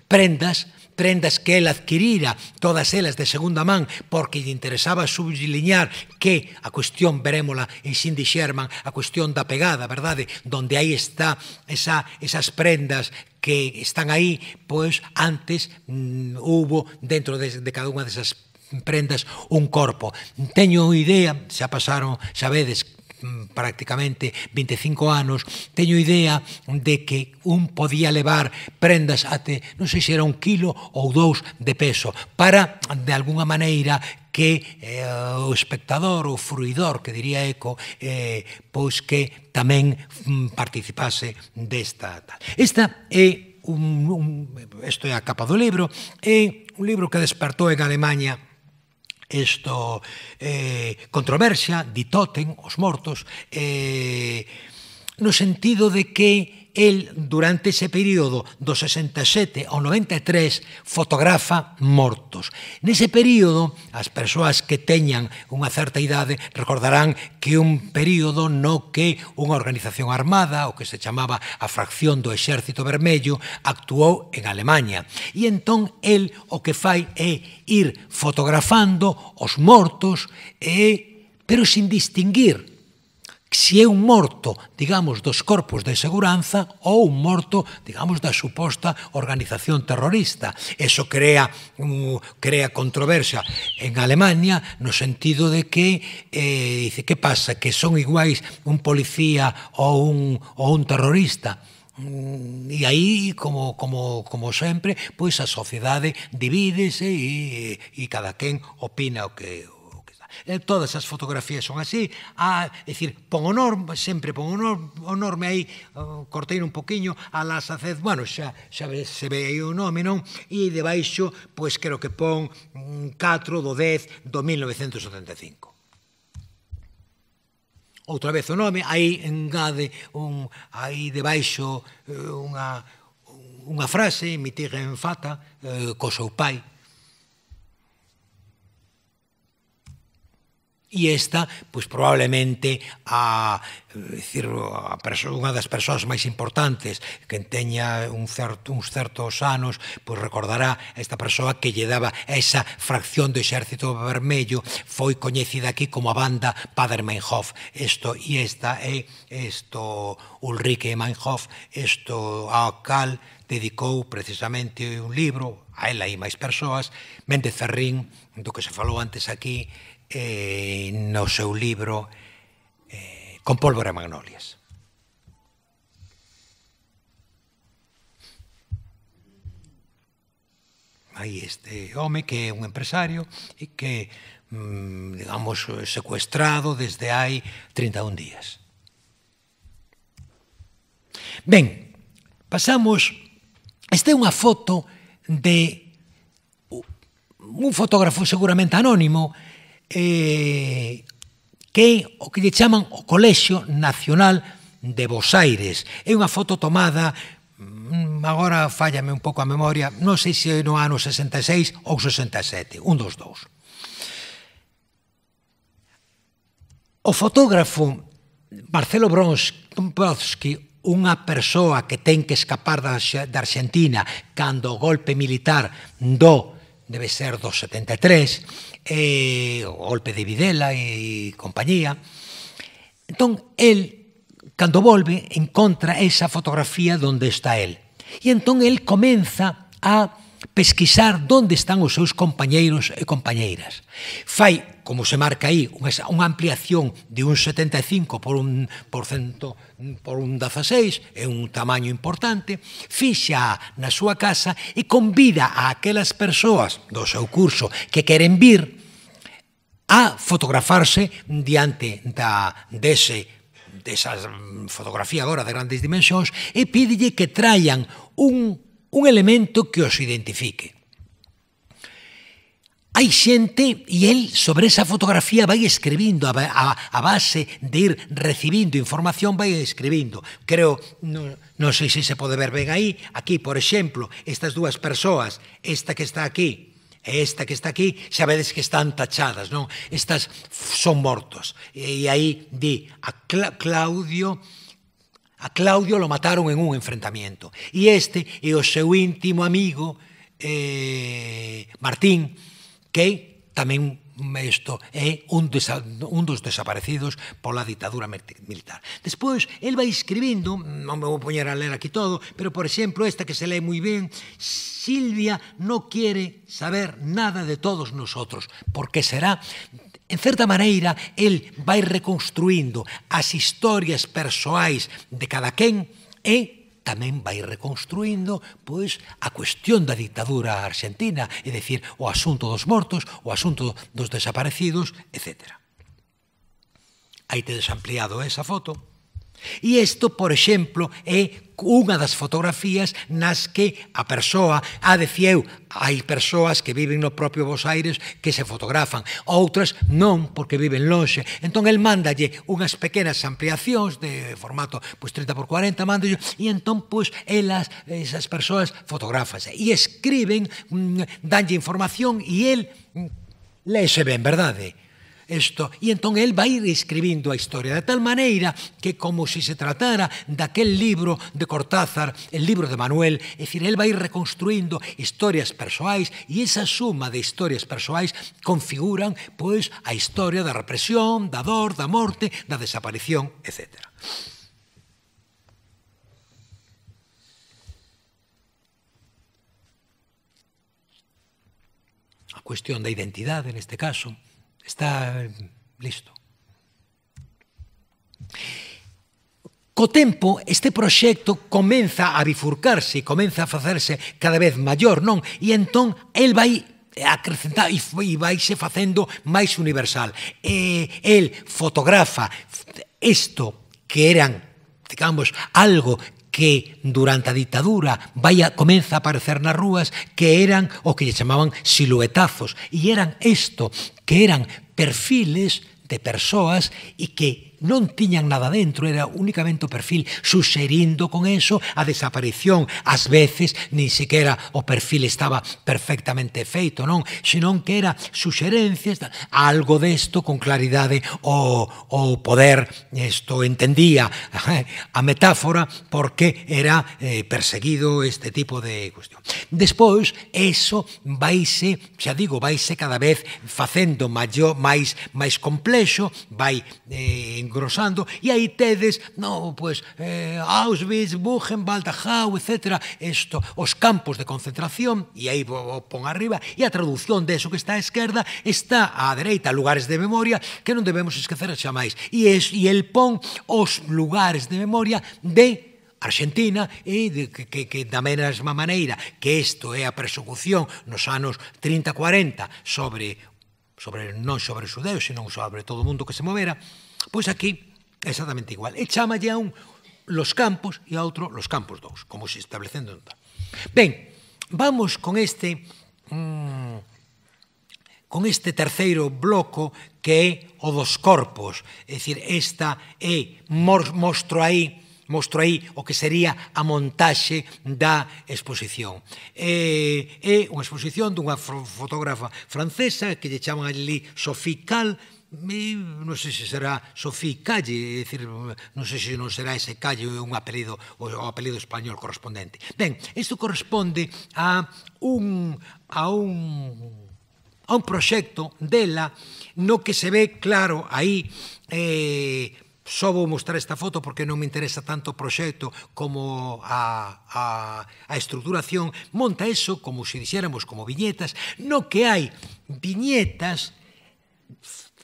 prendas prendas que ela adquirira, todas elas de segunda man, porque lle interesaba subliñar que a cuestión, verémola en Cindy Sherman, a cuestión da pegada, verdade, donde aí está esa, esas prendas que están aí, pois antes mm, hubo dentro de, de cada unha desas prendas un corpo. Teño idea, xa pasaron, xa vedes, Mm, prácticamente 25 anos, teño idea de que un podía levar prendas até, non sei se era un kilo ou dous de peso, para, de alguna maneira, que eh, o espectador, o fruidor, que diría Eco, eh, pois que tamén mm, participase desta tal. Esta é un, un, isto é a capa do libro, é un libro que despertou en Alemanha isto eh, controversia, ditoten os mortos, eh, no sentido de que el durante ese período do 67 ao 93 fotografa mortos. Nese período, as persoas que teñan unha certa idade recordarán que un período no que unha organización armada, o que se chamaba a fracción do Exército Vermello, actuou en Alemanha. E entón el o que fai é ir fotografando os mortos e pero sin distinguir se é un morto, digamos, dos corpos de seguranza ou un morto, digamos, da suposta organización terrorista. Eso crea um, crea controversia en Alemania no sentido de que eh, dice, que pasa? Que son iguais un policía ou un, ou un terrorista? Mm, e aí, como, como, como sempre, pois a sociedade divídese e, e cada quen opina o que, eh, todas as fotografías son así, a, é dicir, pon o norme, sempre pon o norme, o norme aí, cortei un poquiño, a la sacez, bueno, xa, xa ve, se ve aí o nome, non? E debaixo, pois creo que pon 4 mm, do 10 do 1975 outra vez o nome, aí engade un aí debaixo eh, unha unha frase, mitir en fata, eh, co seu pai, e esta, pois probablemente a eh, decir, a persoa, unha das persoas máis importantes que teña un certo, uns certos anos, pois recordará esta persoa que lle daba esa fracción do exército vermello foi coñecida aquí como a banda Pader Meinhof. Isto e esta é isto Ulrike Meinhof, isto ao cal dedicou precisamente un libro a ela e máis persoas, Méndez Ferrín, do que se falou antes aquí, eh, no seu libro eh, Con pólvora e magnolias. hai este home que é un empresario e que, mm, digamos, secuestrado desde hai 31 días. Ben, pasamos... Esta é unha foto de un fotógrafo seguramente anónimo eh, que é o que lle chaman o Colexio Nacional de Bos Aires. É unha foto tomada mm, agora fállame un pouco a memoria, non sei se no ano 66 ou 67, un dos dous. O fotógrafo Marcelo Bronsky, unha persoa que ten que escapar da Argentina cando o golpe militar do debe ser dos 73, e o golpe de Videla e compañía. Entón, el, cando volve, encontra esa fotografía donde está el. E entón el comeza a pesquisar onde están os seus compañeiros e compañeiras. Fai, como se marca aí, unha, ampliación de un 75 por un por, cento, por un 16, é un tamaño importante, fixa na súa casa e convida a aquelas persoas do seu curso que queren vir a fotografarse diante da, dese desas fotografía agora de grandes dimensións e pídelle que traian un un elemento que os identifique. Hai xente e el sobre esa fotografía vai escribindo a, a, a base de ir recibindo información vai escribindo. Creo, non, non sei se se pode ver ben aí, aquí, por exemplo, estas dúas persoas, esta que está aquí e esta que está aquí, xa vedes que están tachadas, non? Estas son mortos. E, e aí di a Cla Claudio A Claudio lo mataron en un enfrentamiento. E este é o seu íntimo amigo eh, Martín, que tamén isto é un, desa, un dos desaparecidos pola ditadura militar. Despois, el vai escribindo, non me vou poñer a ler aquí todo, pero, por exemplo, esta que se lee moi ben, Silvia no quere saber nada de todos nosotros, porque será En certa maneira, el vai reconstruindo as historias persoais de cada quen e tamén vai reconstruindo pois a cuestión da ditadura argentina, é dicir, o asunto dos mortos, o asunto dos desaparecidos, etc. Aí tedes ampliado esa foto. E isto, por exemplo, é unha das fotografías nas que a persoa, a decía hai persoas que viven no propio Bos Aires que se fotografan, outras non porque viven lonxe. Entón el mandalle unhas pequenas ampliacións de formato pois 30 por 40 mandalle e entón pois elas esas persoas fotografas e escriben, mm, danlle información e el mm, lese ben, verdade? isto. E entón el vai escribindo a historia de tal maneira que como se se tratara daquel libro de Cortázar, el libro de Manuel, é dicir, el vai reconstruindo historias persoais e esa suma de historias persoais configuran pois a historia da represión, da dor, da morte, da desaparición, etcétera. cuestión da identidade neste caso, está listo. Co tempo, este proxecto comeza a bifurcarse, comeza a facerse cada vez maior, non? E entón, el vai acrecentar e vai se facendo máis universal. E el fotografa isto que eran, digamos, algo que durante a ditadura vaya, comeza a aparecer nas rúas que eran o que lle chamaban siluetazos e eran isto que eran perfiles de personas y que non tiñan nada dentro, era únicamente o perfil, suxerindo con eso a desaparición. Ás veces, nin sequera o perfil estaba perfectamente feito, non? Senón que era suxerencias, algo desto con claridade o, o poder, isto entendía a metáfora, porque era eh, perseguido este tipo de cuestión. Despois, eso vaise, xa digo, vaise cada vez facendo maior, máis máis complexo, vai eh, engrosando e aí tedes, no, pues eh, Auschwitz, Buchenwald, Dachau, etcétera, isto, os campos de concentración e aí pon arriba e a traducción eso que está á esquerda está á dereita, lugares de memoria que non debemos esquecer xa máis. E, es, e el pon os lugares de memoria de Argentina e de, que, que, que da mesma maneira que isto é a persecución nos anos 30-40 sobre sobre non sobre os judeus, senón sobre todo o mundo que se movera, Pois aquí é exactamente igual. E chama a un los campos e a outro los campos dous, como se establecendo en tal. Ben, vamos con este mmm, con este terceiro bloco que é o dos corpos. É dicir, esta é, mostro aí, mostro aí o que sería a montaxe da exposición. É, é unha exposición dunha fotógrafa francesa que lle chaman ali Sophie Cal, mi, non sei se será Sofí Calle, é dicir, non sei se non será ese Calle un apelido o, o apelido español correspondente. Ben, isto corresponde a un a un a un proxecto dela no que se ve claro aí eh, só vou mostrar esta foto porque non me interesa tanto o proxecto como a, a, a estruturación, monta eso como se dixéramos como viñetas, no que hai viñetas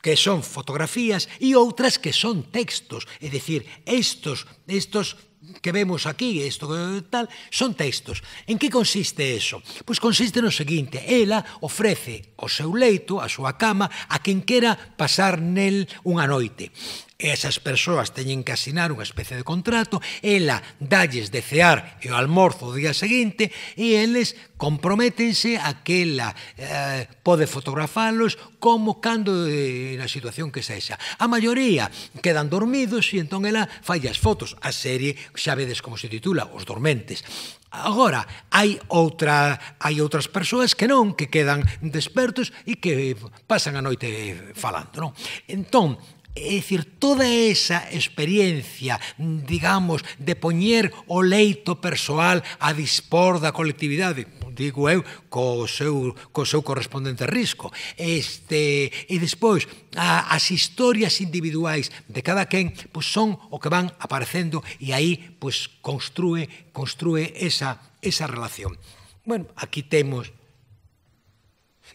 que son fotografías e outras que son textos, é dicir, estos, estos que vemos aquí, isto tal, son textos. En que consiste eso? Pois consiste no seguinte, ela ofrece o seu leito, a súa cama, a quen quera pasar nel unha noite. E esas persoas teñen que asinar unha especie de contrato, ela dalles de cear e o almorzo o día seguinte e eles comprométense a que ela eh, pode fotografalos como cando de, eh, na situación que sexa. A maioría quedan dormidos e entón ela fai as fotos. A serie xa vedes como se titula, Os Dormentes. Agora, hai outra hai outras persoas que non, que quedan despertos e que pasan a noite falando, non? Entón, É dicir, toda esa experiencia, digamos, de poñer o leito persoal a dispor da colectividade, digo eu, co seu, co seu correspondente risco. Este, e despois, a, as historias individuais de cada quen pois son o que van aparecendo e aí pois, construe, construe esa, esa relación. Bueno, aquí temos,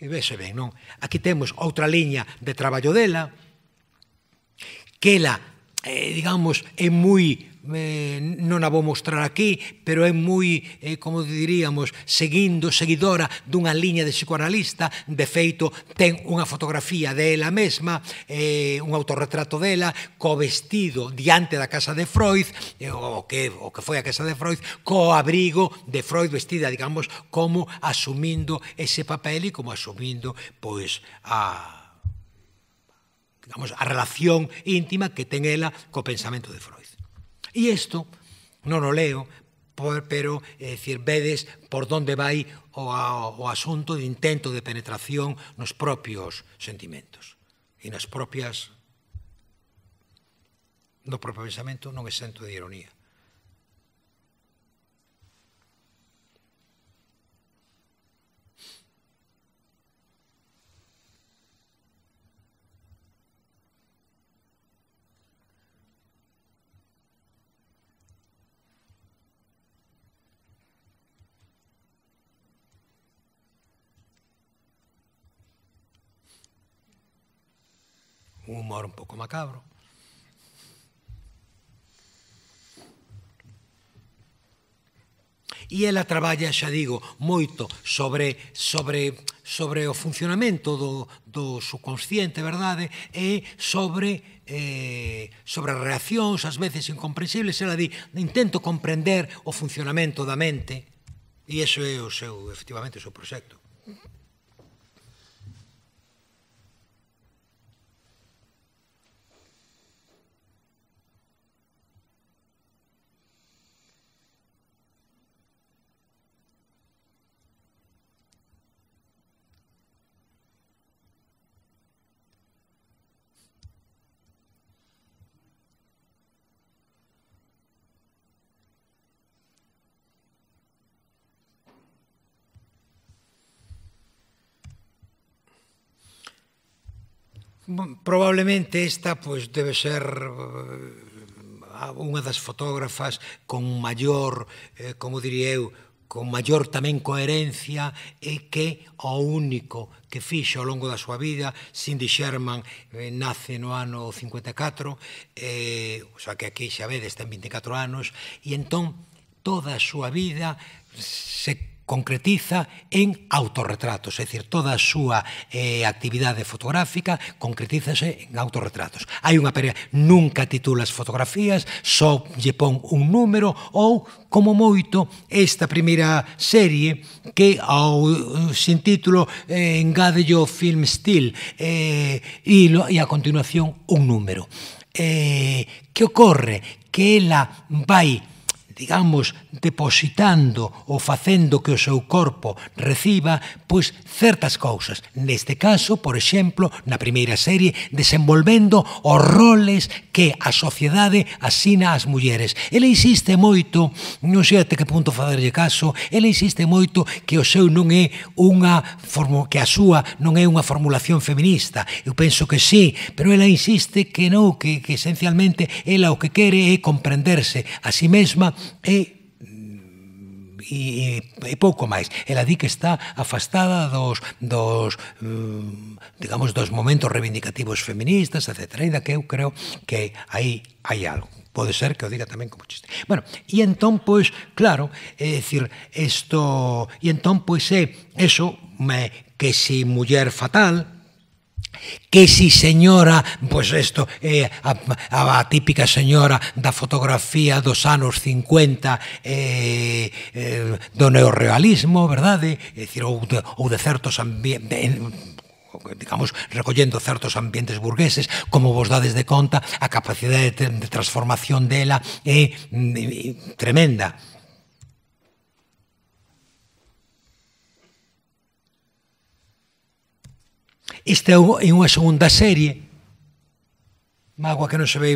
se vese ben, non? Aquí temos outra liña de traballo dela, que ela, eh, digamos, é moi eh, non a vou mostrar aquí, pero é moi, eh, como diríamos, seguindo, seguidora dunha liña de psicoanalista, de feito ten unha fotografía dela mesma, eh, un autorretrato dela, co vestido diante da casa de Freud, eh, o, que, o que foi a casa de Freud, co abrigo de Freud vestida, digamos, como asumindo ese papel e como asumindo, pois, a digamos, a relación íntima que ten ela co pensamento de Freud. E isto non o leo, por, pero, é dicir, vedes por onde vai o, a, o asunto de intento de penetración nos propios sentimentos e nas propias no propio pensamento non é xento de ironía. un humor un pouco macabro. E ela traballa, xa digo, moito sobre, sobre, sobre o funcionamento do, do subconsciente, verdade? E sobre, eh, sobre reaccións, ás veces incomprensibles. Ela di, intento comprender o funcionamento da mente. E iso é o seu, efectivamente, o seu proxecto. Probablemente esta pois pues, debe ser eh, unha das fotógrafas con maior, eh, como diría eu, con maior tamén coherencia e que o único que fixo ao longo da súa vida, Cindy Sherman eh, nace no ano 54, eh, o sea que aquí xa vedes ten 24 anos, e entón toda a súa vida se concretiza en autorretratos, é dicir, toda a súa eh, actividade fotográfica concretízase en autorretratos. Hai unha pelea, nunca titula as fotografías, só lle pon un número ou, como moito, esta primeira serie que ao sin título eh, engade yo film still eh, e, lo, e a continuación un número. Eh, que ocorre? Que ela vai digamos, depositando ou facendo que o seu corpo reciba pois certas cousas. Neste caso, por exemplo, na primeira serie, desenvolvendo os roles que a sociedade asina ás mulleres. Ele insiste moito, non sei até que punto faderlle caso, ele insiste moito que o seu non é unha que a súa non é unha formulación feminista. Eu penso que sí, pero ela insiste que non, que, que esencialmente ela o que quere é comprenderse a si sí mesma Mm, e e, e pouco máis. Ela di que está afastada dos dos mm, digamos dos momentos reivindicativos feministas, etc. E da que eu creo que aí hai algo. Pode ser que o diga tamén como chiste. Bueno, e entón, pois, claro, é dicir, isto... E entón, pois, é eso me, que si muller fatal, que si señora, pues esto é eh, a, a, a típica señora da fotografía dos anos 50 eh, eh, do neorrealismo, verdade? É dicir, ou de, ou de certos ambientes digamos, recollendo certos ambientes burgueses, como vos dades de conta, a capacidade de, de transformación dela é, é, mm, é tremenda. Isto é unha segunda serie mágoa que non se ve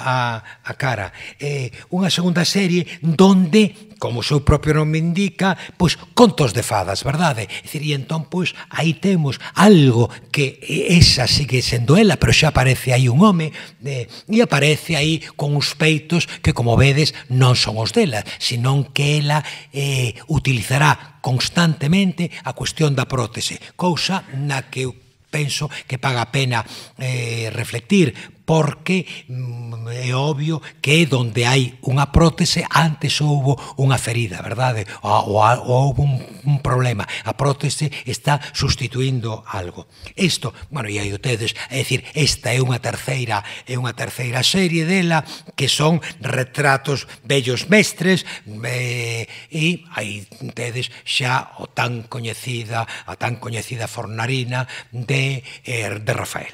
a, a cara. É unha segunda serie donde, como o seu propio nome indica, pois contos de fadas, verdade? É dicir, e entón, pois, aí temos algo que esa sigue sendo ela, pero xa aparece aí un home eh, e aparece aí con uns peitos que, como vedes, non son os dela, senón que ela eh, utilizará constantemente a cuestión da prótese, cousa na que penso que paga a pena eh, reflectir porque mm, é obvio que donde hai unha prótese antes houve unha ferida, verdade? Ou, ou, ou un, un problema. A prótese está sustituindo algo. Isto, bueno, e aí tedes, é dicir, esta é unha terceira é unha terceira serie dela que son retratos bellos mestres eh, e aí tedes xa o tan coñecida a tan coñecida fornarina de, eh, de Rafael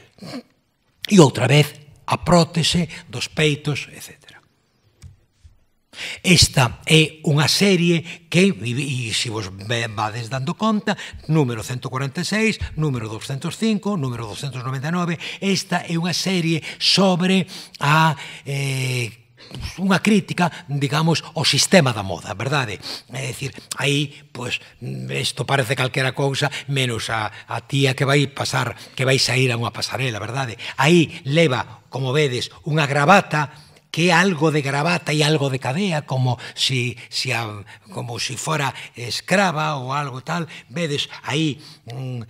e outra vez a prótese dos peitos, etc. Esta é unha serie que, e, se vos vades dando conta, número 146, número 205, número 299, esta é unha serie sobre a eh, unha crítica, digamos, ao sistema da moda, verdade? É dicir, aí, pois, isto parece calquera cousa menos a, a tía que vai pasar, que vai sair a unha pasarela, verdade? Aí leva, como vedes, unha gravata que algo de gravata e algo de cadea, como si, si a, como si fora escrava ou algo tal, vedes aí un,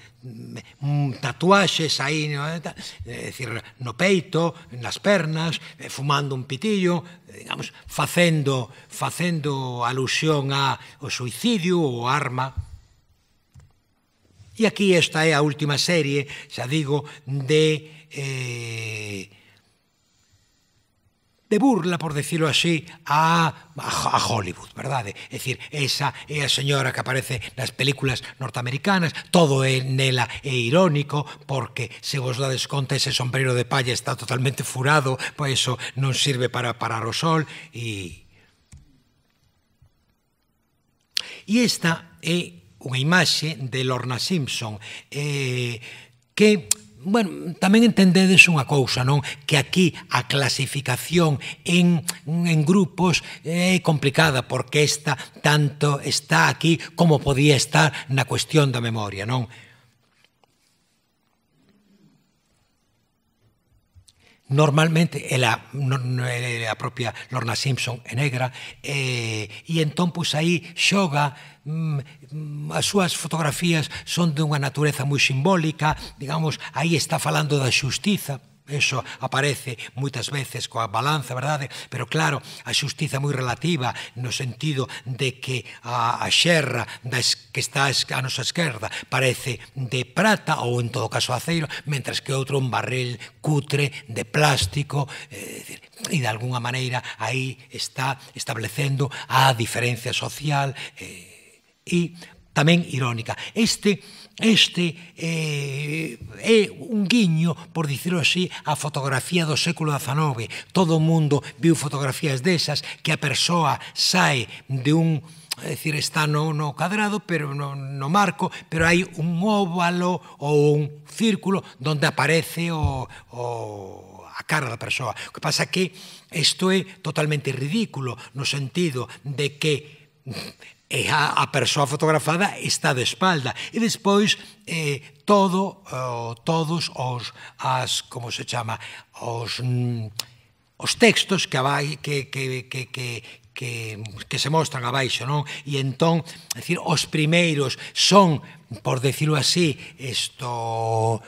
un tatuaxes aí no, é eh, eh, decir, no peito, nas pernas, eh, fumando un pitillo, digamos, facendo, facendo alusión a o suicidio ou arma, E aquí esta é a última serie, xa digo, de eh, de burla, por decirlo así, a, a Hollywood, ¿verdad? É dicir, esa é a señora que aparece nas películas norteamericanas, todo é nela é irónico, porque se vos dá desconta ese sombrero de palla está totalmente furado, pois eso non sirve para parar o sol e... E esta é unha imaxe de Lorna Simpson, eh, que Bueno, tamén entendedes unha cousa, non? Que aquí a clasificación en, en grupos é complicada porque esta tanto está aquí como podía estar na cuestión da memoria, non? normalmente é la, é a propia Lorna Simpson é negra e, eh, e entón pois aí xoga mm, mm, as súas fotografías son dunha natureza moi simbólica digamos, aí está falando da xustiza eso aparece moitas veces coa balanza, verdade? Pero claro, a xustiza moi relativa no sentido de que a, a xerra da es, que está a nosa esquerda parece de prata ou en todo caso aceiro, mentras que outro un barril cutre de plástico, eh, decir, e de algunha maneira aí está establecendo a diferencia social eh, e tamén irónica. Este Este eh, é un guiño, por dicirlo así, a fotografía do século XIX. Todo o mundo viu fotografías desas que a persoa sae de un é dicir, está no, no cadrado, pero no, no marco, pero hai un óvalo ou un círculo donde aparece o, o a cara da persoa. O que pasa que isto é totalmente ridículo no sentido de que e a, a persoa fotografada está de espalda e despois eh, todo o, todos os as como se chama os mm, os textos que vai que que que que que, que se mostran abaixo, non? E entón, decir, os primeiros son, por decirlo así, isto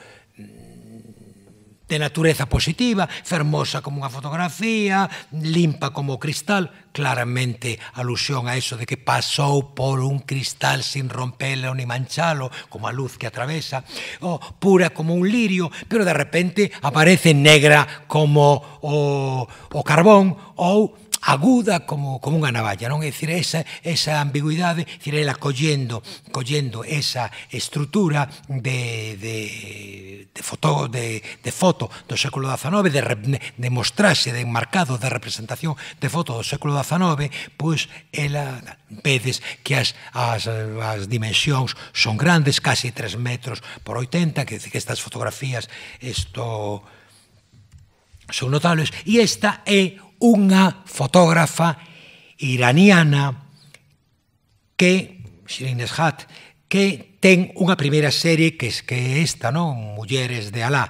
de natureza positiva, fermosa como unha fotografía, limpa como o cristal, claramente alusión a eso de que pasou por un cristal sin rompelo ni manchalo, como a luz que atravesa, o pura como un lirio, pero de repente aparece negra como o, o carbón ou aguda como, como unha navalla, non? É dicir, esa, esa ambigüidade, é dicir, ela collendo, collendo esa estrutura de, de, de, foto, de, de foto do século XIX, de, de mostrarse, de enmarcado, da representación de foto do século XIX, pois ela vedes que as, as, as dimensións son grandes, casi 3 metros por 80, que, que estas fotografías, isto son notables, e esta é unha fotógrafa iraniana que, Shirin Neshat, que ten unha primeira serie que es que esta, non? Mulleres de Alá.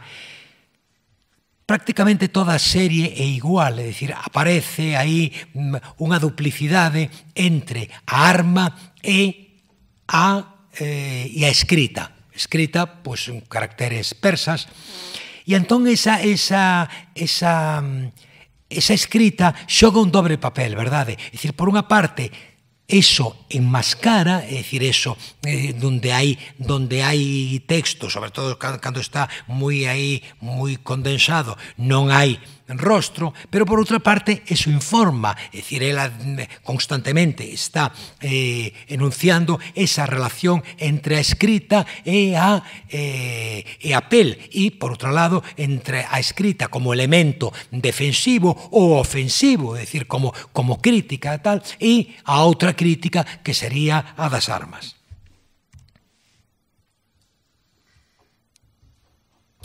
Prácticamente toda a serie é igual, é dicir, aparece aí mm, unha duplicidade entre a arma e a, eh, e a escrita. Escrita, pois, en caracteres persas. E entón esa, esa, esa, esa mm, esa escrita xoga un dobre papel, verdade? É dicir, por unha parte, eso enmascara, é dicir, eso eh, donde hai donde hai texto, sobre todo cando, cando está moi aí moi condensado, non hai rostro, pero por outra parte eso informa, é decir, ela constantemente está eh, enunciando esa relación entre a escrita e a, eh, e a pel, e, por outro lado entre a escrita como elemento defensivo ou ofensivo, é decir, como, como crítica tal, e a outra crítica que sería a das armas.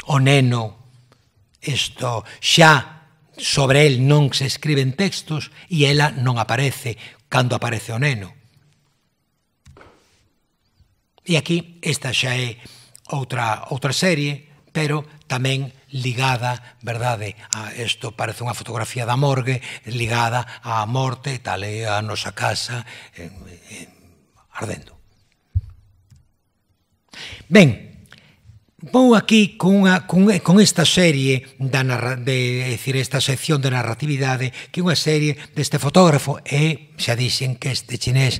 O neno, isto xa sobre el non se escriben textos e ela non aparece cando aparece o neno. E aquí esta xa é outra, outra serie, pero tamén ligada, verdade, a isto parece unha fotografía da morgue, ligada á morte, tal é a nosa casa, eh, eh, ardendo. Ben, Vou aquí cunha, cun, con esta serie da narra, de, decir, esta sección de narratividade que unha serie deste fotógrafo e xa dixen que este chinés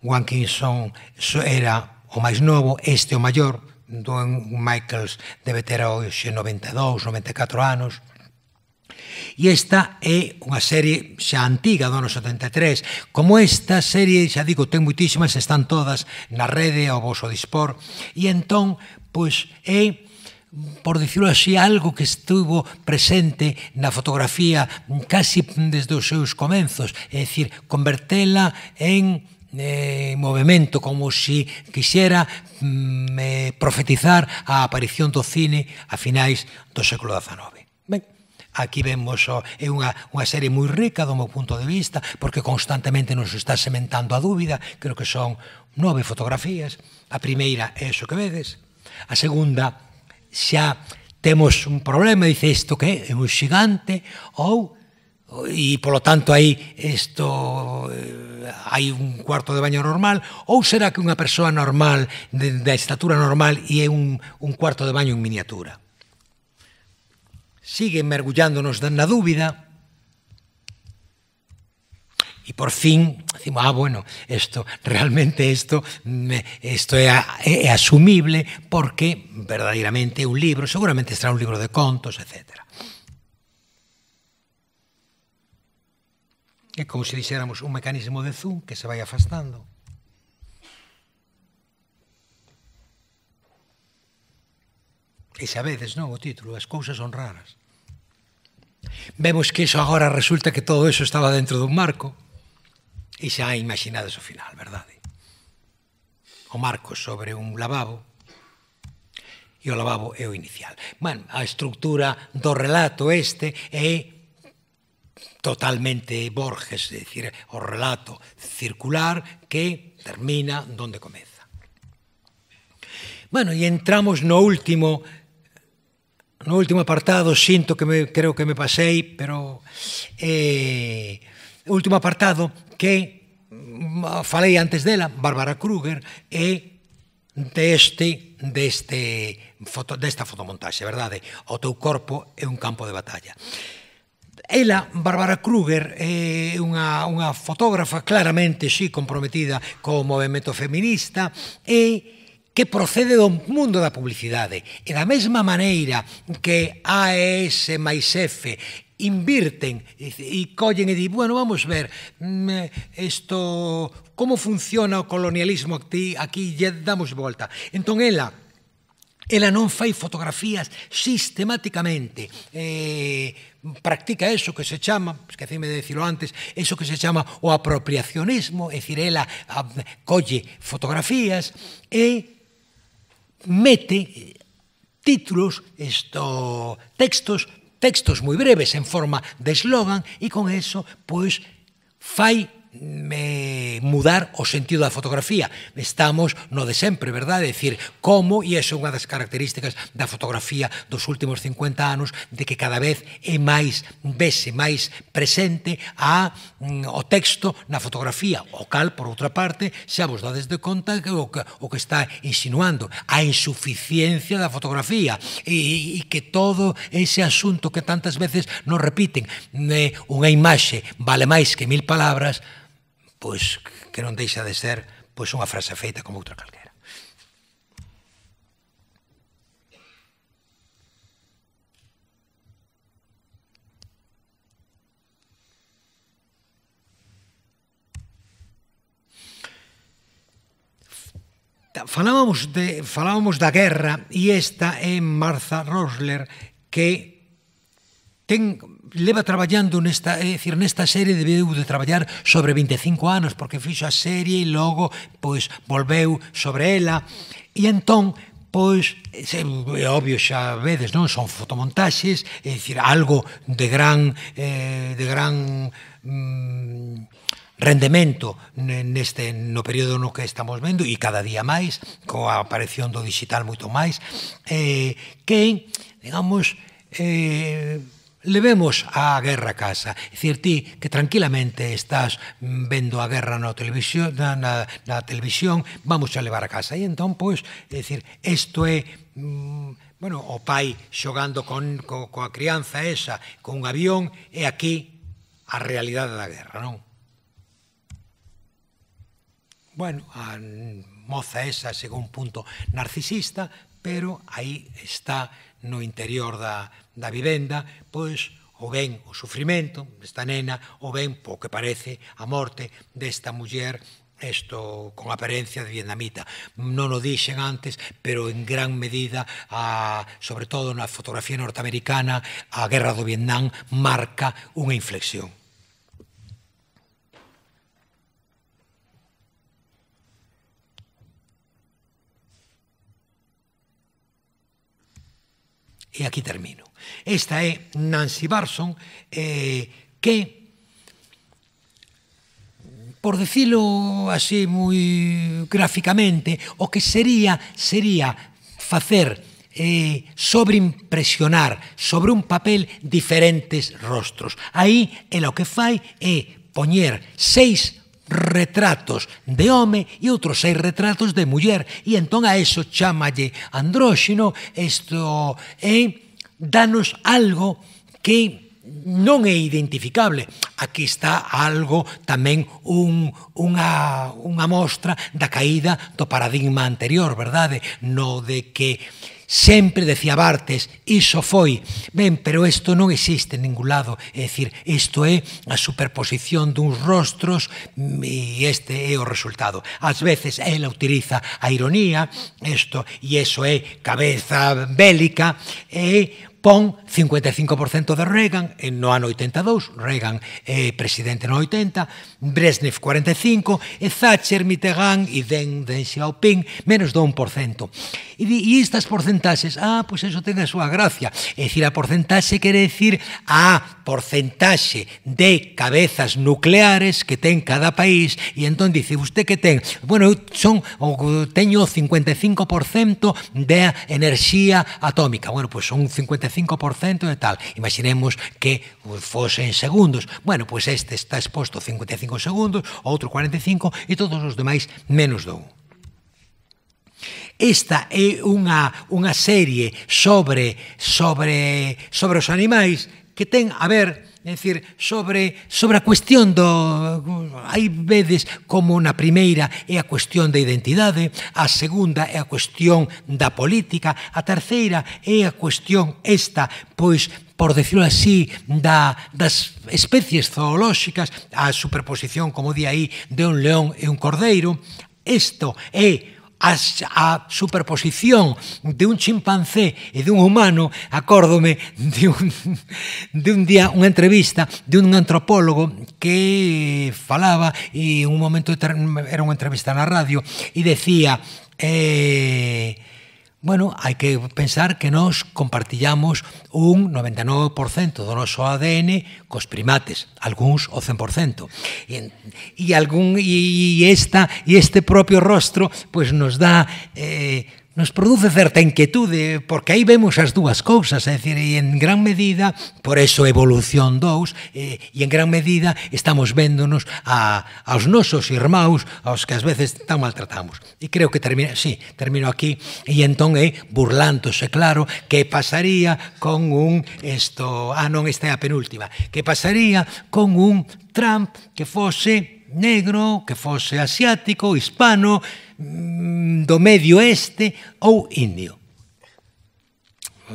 Wang so era o máis novo, este o maior do Michaels debe ter hoxe 92, 94 anos e esta é unha serie xa antiga do ano 73 como esta serie, xa digo, ten moitísimas están todas na rede ao vosso dispor e entón pois é por dicirlo así, algo que estuvo presente na fotografía casi desde os seus comenzos, é dicir, convertela en eh, movimento, como se si quixera mm, eh, profetizar a aparición do cine a finais do século XIX. Ben, Aquí vemos oh, é unha, unha serie moi rica do meu punto de vista, porque constantemente nos está sementando a dúbida, creo que son nove fotografías, a primeira é iso que vedes, A segunda xa temos un problema, dice isto que é un xigante ou e polo tanto aí isto eh, hai un cuarto de baño normal ou será que unha persoa normal de, de estatura normal e é un, un cuarto de baño en miniatura sigue mergullándonos na dúbida y por fin decimos, ah, bueno, esto, realmente esto, esto é, é asumible porque verdadeiramente un libro, seguramente será un libro de contos, etc. É como se dixéramos un mecanismo de zoom que se vai afastando. E vedes, non, o título, as cousas son raras. Vemos que iso agora resulta que todo eso estaba dentro dun marco. E xa imaginades o final, verdade? O marco sobre un lavabo e o lavabo é o inicial. Man, a estructura do relato este é totalmente Borges, é dicir, o relato circular que termina donde comeza. Bueno, e entramos no último no último apartado, sinto que me, creo que me pasei, pero eh, último apartado que mm, falei antes dela, Bárbara Kruger, é deste deste foto, desta fotomontaxe, verdade? O teu corpo é un campo de batalla. Ela, Bárbara Kruger, é unha, unha fotógrafa claramente si comprometida co movimento feminista e que procede do mundo da publicidade. E da mesma maneira que AES máis F invirten e, e collen e di, bueno, vamos ver, isto mm, como funciona o colonialismo aquí, aquí lle damos volta. Entón ela Ela non fai fotografías sistemáticamente. Eh, practica eso que se chama, esquecíme de decirlo antes, eso que se chama o apropiacionismo, é dicir, ela a, colle fotografías e mete títulos, isto, textos textos moi breves en forma de eslogan e con eso, pois, fai me mudar o sentido da fotografía. Estamos no de sempre, É Decir, como, e esa é unha das características da fotografía dos últimos 50 anos, de que cada vez é máis, vese máis presente a, mm, o texto na fotografía, o cal, por outra parte, xa vos dades de conta que o que, o que está insinuando, a insuficiencia da fotografía e, e que todo ese asunto que tantas veces nos repiten, eh, unha imaxe vale máis que mil palabras, pois que non deixa de ser pois unha frase feita como outra calquera. falábamos de falábamos da guerra e esta é Martha Rosler que ten leva traballando nesta, é dicir, nesta serie debeu de traballar sobre 25 anos porque fixo a serie e logo pois volveu sobre ela e entón pois é obvio xa vedes, non, son fotomontaxes, é dicir, algo de gran eh, de gran mm, rendemento neste no período no que estamos vendo e cada día máis coa aparición do digital moito máis eh, que digamos eh, levemos a guerra a casa. É dicir, ti que tranquilamente estás vendo a guerra na televisión, na, na, na televisión vamos a levar a casa. E entón, pois, é dicir, isto é mm, bueno, o pai xogando con, co, coa crianza esa, con un avión, e aquí a realidade da guerra, non? Bueno, a moza esa, según punto, narcisista, pero aí está no interior da, da vivenda, pois o ben o sufrimento desta nena, o ben, po que parece, a morte desta muller isto con aparencia de vietnamita. Non o dixen antes, pero en gran medida, a, sobre todo na fotografía norteamericana, a guerra do Vietnam marca unha inflexión. E aquí termino. Esta é Nancy Barson eh, que por decirlo así moi gráficamente, o que sería sería facer eh, sobreimpresionar sobre un papel diferentes rostros. Aí é o que fai é poñer seis retratos de home e outros seis retratos de muller e entón a eso chamalle andróxino isto é danos algo que non é identificable. Aquí está algo tamén un, unha, unha mostra da caída do paradigma anterior, verdade? No de que Sempre decía Bartes, iso foi. Ben, pero isto non existe en ningún lado. É dicir, isto é a superposición duns rostros mm, e este é o resultado. Ás veces ela utiliza a ironía, isto, e iso é cabeza bélica, e pon 55% de Reagan en no ano 82, Reagan é eh, presidente no 80, Brezhnev 45 e Thatcher, Mitterrand e Deng, Deng Xiaoping menos do 1%. E, e estas porcentaxes, ah, pois eso ten a súa gracia. É dicir, a porcentaxe quere dicir a porcentaxe de cabezas nucleares que ten cada país e entón dice, usted que ten? Bueno, eu son, teño 55% de enerxía atómica. Bueno, pois son 55 55% e tal. Imaginemos que fosen segundos. Bueno, pois pues este está exposto 55 segundos, outro 45 e todos os demais menos do 1. Esta é unha, unha serie sobre, sobre, sobre os animais que ten a ver É dicir, sobre, sobre a cuestión do... Hai vedes como na primeira é a cuestión da identidade, a segunda é a cuestión da política, a terceira é a cuestión esta, pois, por decirlo así, da, das especies zoolóxicas, a superposición, como di aí, de un león e un cordeiro. Isto é a, a superposición de un chimpancé e dun humano, acórdome de un, de un día unha entrevista de un antropólogo que falaba e un momento era unha entrevista na radio e decía eh, bueno, hai que pensar que nos compartillamos un 99% do noso ADN cos primates, algúns o 100%. E, e, algún, e, esta, e este propio rostro pues, nos dá... Eh, nos produce certa inquietude, porque aí vemos as dúas cousas, é dicir, e en gran medida, por eso evolución 2, e, e en gran medida estamos véndonos a, aos nosos irmãos, aos que ás veces tan maltratamos. E creo que termina, sí, termino aquí, e entón é burlándose, claro, que pasaría con un, isto, ah, non, esta é a penúltima, que pasaría con un Trump que fose negro, que fose asiático, hispano, Mm, do medio este ou indio.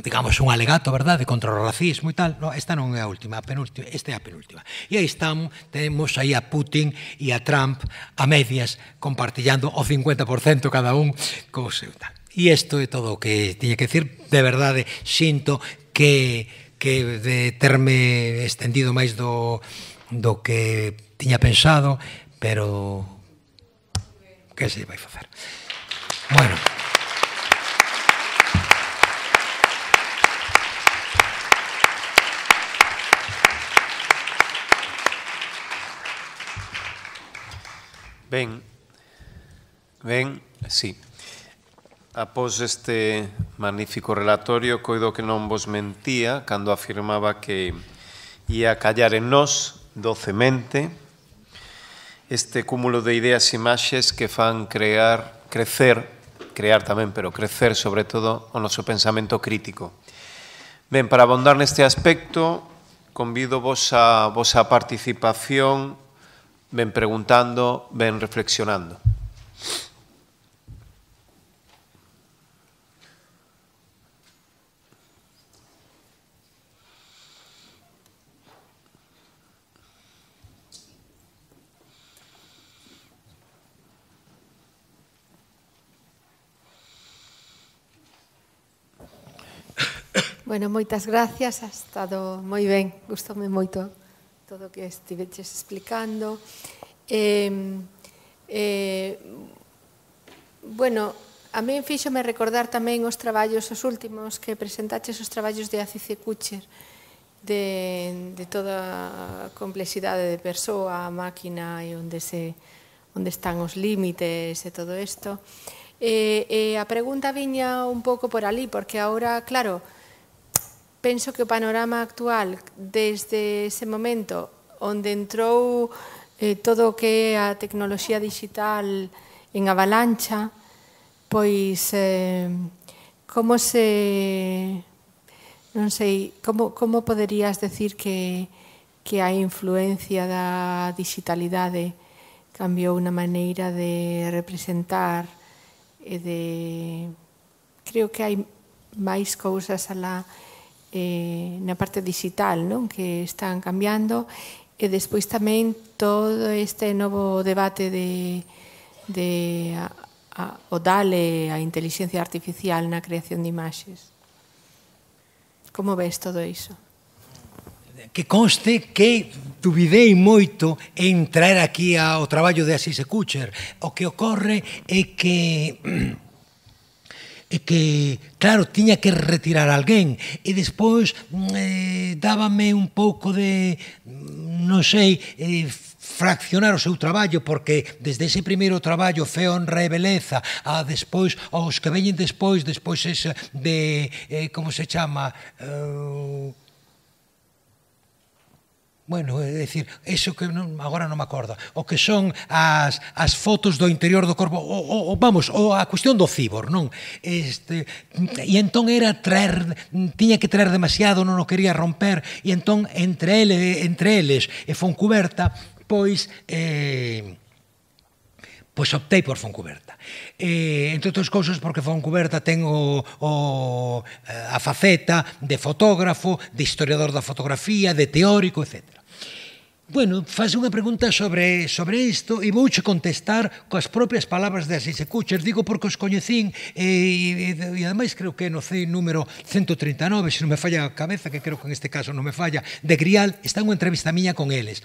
Digamos, un alegato, verdade, contra o racismo e tal. No, esta non é a última, a penúltima, esta é a penúltima. E aí estamos, temos aí a Putin e a Trump a medias compartillando o 50% cada un co seu tal. E isto é todo o que tiña que decir. De verdade, sinto que, que de terme estendido máis do, do que tiña pensado, pero que se vai facer. Bueno. Ben, ben, sí. Após este magnífico relatorio, coido que non vos mentía cando afirmaba que ia callar en nós docemente este cúmulo de ideas e imaxes que fan crear, crecer, crear tamén, pero crecer sobre todo o noso pensamento crítico. Ben, para abondar neste aspecto, convido vos a vosa participación, ben preguntando, ben reflexionando. Bueno, moitas gracias, ha estado moi ben, gustoume moito todo o que estiveches explicando. Eh, eh, bueno, a mí fíxome recordar tamén os traballos, os últimos que presentaches os traballos de ACC Kutcher, de, de toda a complexidade de persoa, a máquina e onde se onde están os límites e todo isto. Eh, e a pregunta viña un pouco por ali, porque agora, claro, penso que o panorama actual desde ese momento onde entrou eh, todo o que é a tecnoloxía digital en avalancha, pois eh, como se non sei, como como poderías decir que que a influencia da digitalidade cambiou na maneira de representar e de creo que hai máis cousas a la eh, na parte digital non que están cambiando e despois tamén todo este novo debate de, de a, a, o DALE, a inteligencia artificial na creación de imaxes. Como ves todo iso? Que conste que dubidei moito en traer aquí ao traballo de Asís e Kutcher. O que ocorre é que e que, claro, tiña que retirar alguén e despois mm, eh, dábame un pouco de, mm, non sei, eh, fraccionar o seu traballo porque desde ese primeiro traballo fe honra e beleza a despois aos que veñen despois despois ese de eh, como se chama eh, bueno, é dicir, iso que non, agora non me acordo, o que son as, as fotos do interior do corpo, o, o, vamos, o a cuestión do cibor, non? Este, e entón era traer, tiña que traer demasiado, non o quería romper, e entón entre ele, entre eles e Foncuberta, pois... Eh, pois optei por Foncuberta. Eh, entre outras cousas porque Foncuberta ten o, o, eh, a faceta de fotógrafo, de historiador da fotografía, de teórico, etcétera. Bueno, faz unha pregunta sobre, sobre isto e vouche contestar coas propias palabras de Asís Kutcher. Digo porque os coñecín e, e, e, e ademais creo que no sei número 139, se non me falla a cabeza, que creo que en este caso non me falla, de Grial, está unha entrevista miña con eles.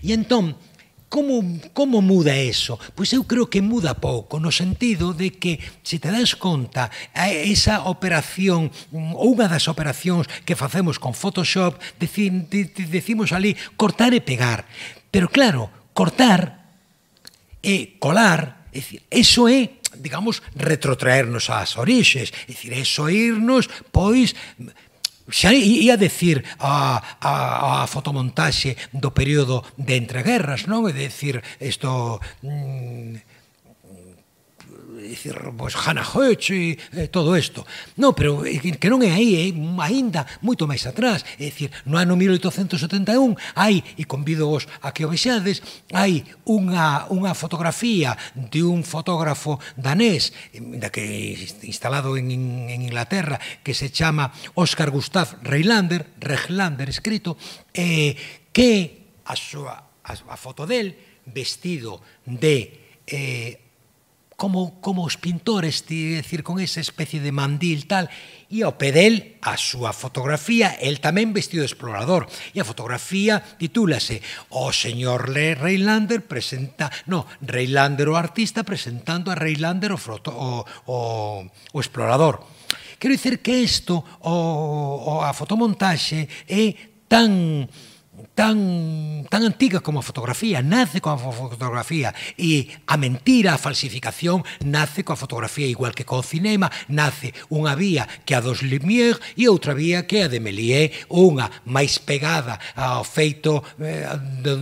E entón, Como, como muda eso? Pois eu creo que muda pouco, no sentido de que, se te das conta, esa operación, ou unha das operacións que facemos con Photoshop, decimos ali cortar e pegar. Pero claro, cortar e colar, é dicir, eso é, digamos, retrotraernos ás orixes, é dicir, é soírnos, pois, Xa ia decir a, a, a fotomontaxe do período de entreguerras, non? É decir, isto... Mm, dicir, pois Hannah Hoche, e todo isto. Non, pero que non é aí, é ainda moito máis atrás. É dicir, no ano 1871 hai, e convido vos a que o vexades, hai unha, unha fotografía de un fotógrafo danés da que instalado en, en Inglaterra que se chama Oscar Gustav Reilander, Reilander escrito, eh, que a súa a, a foto del vestido de eh, como, como os pintores, ti, decir, con esa especie de mandil tal, e ao pedel a súa fotografía, el tamén vestido de explorador. E a fotografía titúlase O señor Le Reylander presenta, no, Reylander o artista presentando a Reylander o, froto, o, o, o explorador. Quero dicir que isto, o, o, a fotomontaxe, é tan tan, tan antigas como a fotografía, nace con a fotografía e a mentira, a falsificación nace coa fotografía igual que co cinema, nace unha vía que a dos Lumière e outra vía que a de Méliès, unha máis pegada ao feito eh,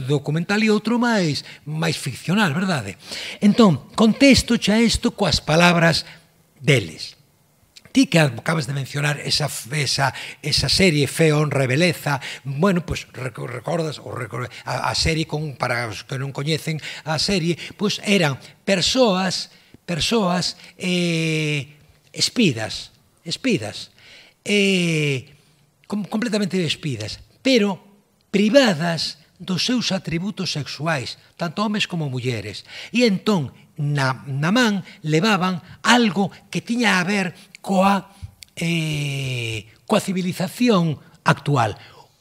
documental e outro máis máis ficcional, verdade? Entón, contesto xa isto coas palabras deles. Ti que acabas de mencionar esa, esa, esa serie Fe, Honra e Beleza, bueno, pues, recordas o a, a serie con, para os que non coñecen a serie, pues, eran persoas persoas eh, espidas, espidas, eh, com, completamente espidas, pero privadas dos seus atributos sexuais, tanto homes como mulleres. E entón, na, na man levaban algo que tiña a ver coa, eh, coa civilización actual.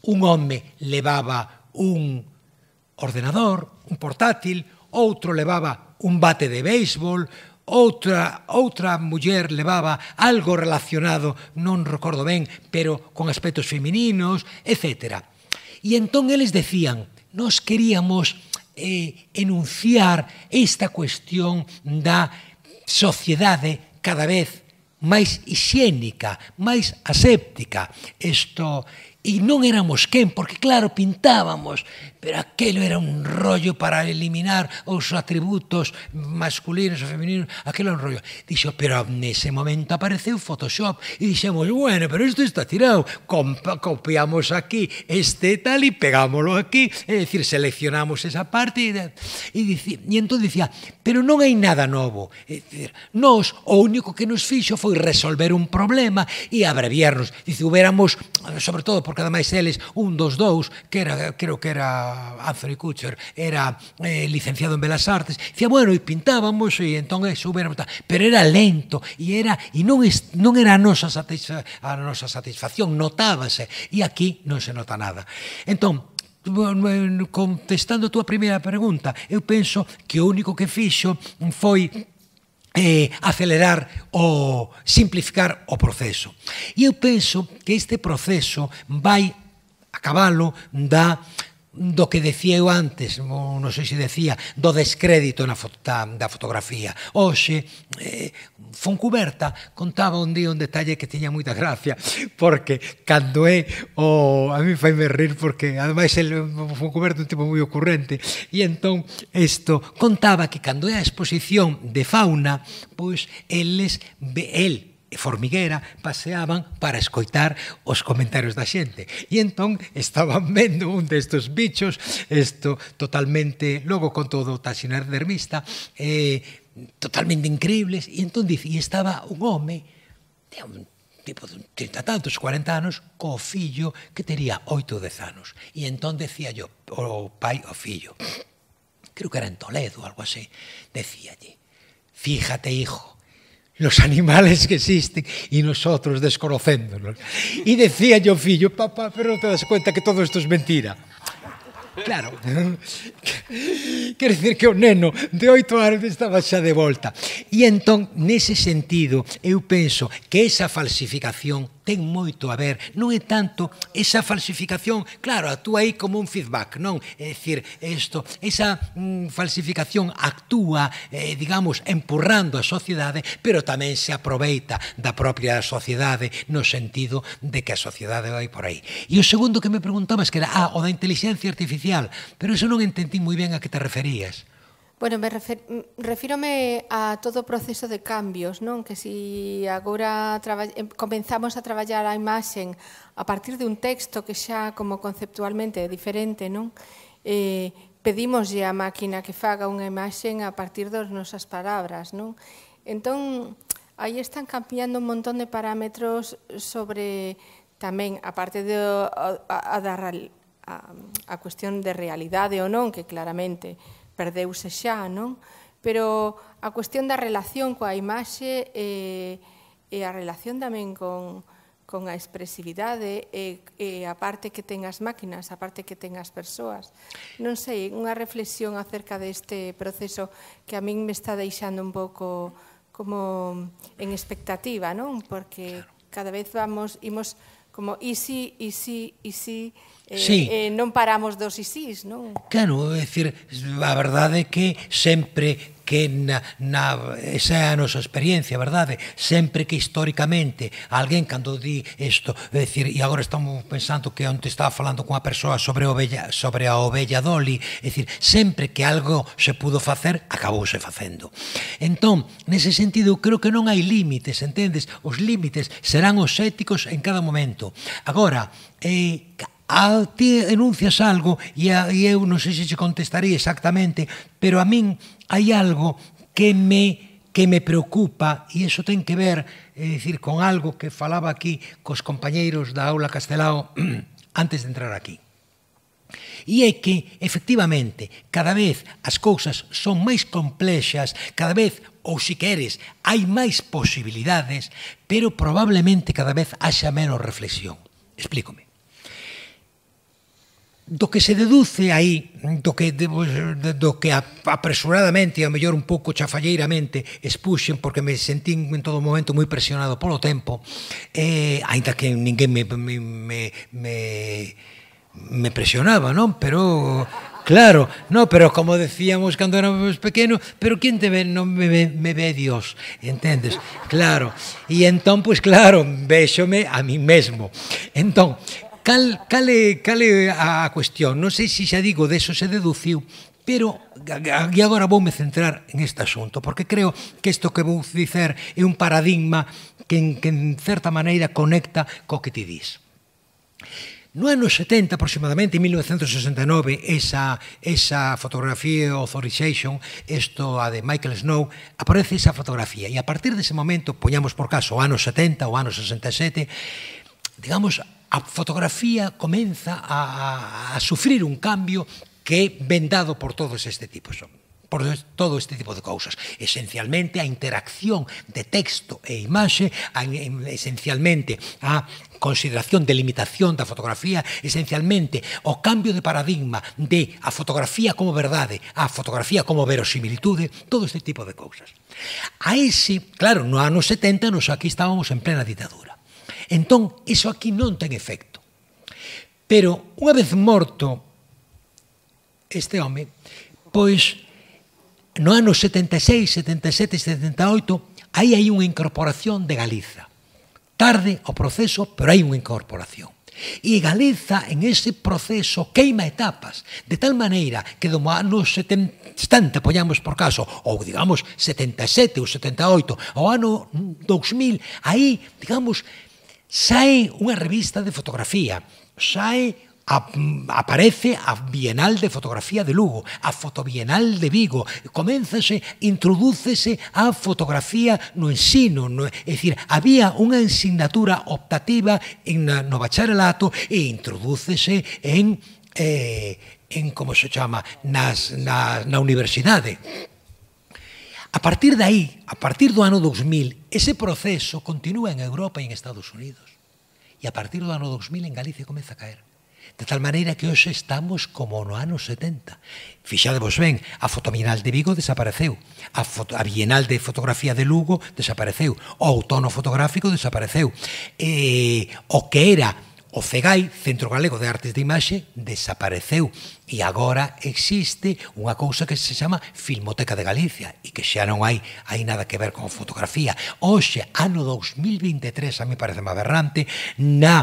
Un home levaba un ordenador, un portátil, outro levaba un bate de béisbol, outra, outra muller levaba algo relacionado, non recordo ben, pero con aspectos femininos, etc. E entón eles decían, nos queríamos eh, enunciar esta cuestión da sociedade cada vez máis higiénica, máis aséptica. Isto, e non éramos quen, porque claro, pintábamos, pero aquilo era un rollo para eliminar os atributos masculinos e femininos, aquilo era un rollo. Dixo, pero nese momento apareceu Photoshop e dixemos, bueno, pero isto está tirado, Compa, copiamos aquí este tal e pegámoslo aquí, é dicir, seleccionamos esa parte e, e, dici, e entón dicía, pero non hai nada novo, é dicir, nos o único que nos fixo foi resolver un problema e abreviarnos, dicir, hubéramos, sobre todo porque ademais eles, un dos dous, que era, creo que era Anthony Kutcher, era eh, licenciado en Belas Artes, dicía, bueno, e pintábamos e entón eh, subéramos, pero era lento e era e non es, non era a nosa, satisfa, a nosa satisfacción, notábase e aquí non se nota nada. Entón, eh, contestando a túa primeira pregunta, eu penso que o único que fixo foi eh, acelerar o simplificar o proceso. E eu penso que este proceso vai a cabalo da do que decía eu antes, non sei se decía, do descrédito na foto, da fotografía. Oxe, eh, Foncuberta contaba un día un detalle que tiña moita gracia, porque cando é o... Oh, a mí me rir, porque ademais el, Foncuberta é un tipo moi ocurrente, e entón isto contaba que cando é a exposición de fauna, pois eles, el Formiguera paseaban para escoitar os comentarios da xente. E entón estaban vendo un destes bichos, isto totalmente, logo con todo dermista eh, totalmente increíbles, e entón e estaba un home, de un tipo de 30 tantos, 40 anos, co fillo que tería 8 ou 10 anos. E entón decía yo, o pai, o fillo, creo que era en Toledo, algo así, allí, fíjate, hijo, los animales que existen e nosotros desconocéndonos. E decía yo fillo, papá, pero no te das cuenta que todo esto es mentira. Claro. Quiere decir que o neno de oito anos estaba xa de volta. E entón, nese sentido, eu penso que esa falsificación ten moito a ver, non é tanto esa falsificación, claro, actúa aí como un feedback, non? É dicir, isto, esa mm, falsificación actúa, eh, digamos, empurrando a sociedade, pero tamén se aproveita da propia sociedade no sentido de que a sociedade vai por aí. E o segundo que me preguntabas que era, ah, o da inteligencia artificial, pero eso non entendí moi ben a que te referías. Bueno, me refer, refírome a todo o proceso de cambios, non? Que si agora traball, comenzamos a traballar a imaxen a partir de un texto que xa como conceptualmente é diferente, non? Eh, pedimoslle a máquina que faga unha imaxen a partir das nosas palabras, non? Entón, aí están cambiando un montón de parámetros sobre tamén, parte de, a, a, a, a, a cuestión de realidade ou non, que claramente perdeuse xa, non? Pero a cuestión da relación coa imaxe e, eh, e a relación tamén con, con a expresividade e, e a parte que ten as máquinas, a parte que ten as persoas. Non sei, unha reflexión acerca deste proceso que a min me está deixando un pouco como en expectativa, non? Porque claro. cada vez vamos, imos como e si, e si, e si, Eh, sí. eh, non paramos dos isís, non? Claro, é dicir, a verdade é que sempre que na, na, esa é a nosa experiencia, verdade? Sempre que históricamente alguén cando di isto, é dicir, e agora estamos pensando que onde estaba falando con a persoa sobre a ovella, sobre a ovella Dolly, é dicir, sempre que algo se pudo facer, acabouse facendo. Entón, nese sentido, creo que non hai límites, entendes? Os límites serán os éticos en cada momento. Agora, eh, a ti enuncias algo e, a, e eu non sei se che contestaría exactamente, pero a min hai algo que me que me preocupa e iso ten que ver, é dicir, con algo que falaba aquí cos compañeiros da aula Castelao antes de entrar aquí. E é que, efectivamente, cada vez as cousas son máis complexas, cada vez, ou si queres, hai máis posibilidades, pero probablemente cada vez haxa menos reflexión. Explícome do que se deduce aí, do que, do que apresuradamente e ao mellor un pouco chafalleiramente expuxen porque me sentín en todo momento moi presionado polo tempo eh, ainda que ninguén me, me, me, me, me presionaba, non? Pero Claro, no, pero como decíamos cando éramos pequenos, pero quen te ve, non me ve, me ve Dios, entendes? Claro. E entón, pois pues, claro, véxome a mí mesmo. Entón, Cal, cal, é, cal é a cuestión? Non sei se xa digo, deso se deduciu, pero e agora voume centrar en este asunto, porque creo que isto que vou dicer é un paradigma que en, que en certa maneira conecta co que ti dis. No ano 70, aproximadamente, en 1969, esa, esa fotografía Authorization, isto a de Michael Snow, aparece esa fotografía. E a partir dese momento, poñamos por caso o ano 70 ou ano 67, digamos, a fotografía comeza a, a, a sufrir un cambio que é vendado por todos este tipo tipos por todo este tipo de cousas. Esencialmente, a interacción de texto e imaxe, a, esencialmente, a consideración de limitación da fotografía, esencialmente, o cambio de paradigma de a fotografía como verdade, a fotografía como verosimilitude, todo este tipo de cousas. A ese, claro, no ano 70, nos aquí estábamos en plena ditadura. Entón, iso aquí non ten efecto. Pero, unha vez morto este home, pois no ano 76, 77, 78, aí hai unha incorporación de Galiza. Tarde o proceso, pero hai unha incorporación. E Galiza en ese proceso queima etapas, de tal maneira que do ano 70 poñamos por caso, ou digamos 77 ou 78, ao ano 2000, aí, digamos, Sae unha revista de fotografía, sae a, aparece a Bienal de Fotografía de Lugo, a Fotobienal de Vigo, coménzase, introdúcese a fotografía no ensino, no, é dicir, había unha ensignatura optativa en na, no bacharelato e introdúcese en eh, en como se chama nas, na, na universidade A partir de aí, a partir do ano 2000, ese proceso continúa en Europa e en Estados Unidos. E a partir do ano 2000 en Galicia comeza a caer. De tal maneira que hoxe estamos como no ano 70. Fixadevos ben, a Fotominal de Vigo desapareceu, a, foto, a Bienal de Fotografía de Lugo desapareceu, o Outono Fotográfico desapareceu, e, eh, o que era O CEGAI, Centro Galego de Artes de Imaxe, desapareceu e agora existe unha cousa que se chama Filmoteca de Galicia e que xa non hai hai nada que ver con fotografía. Hoxe, ano 2023, a mí parece aberrante, na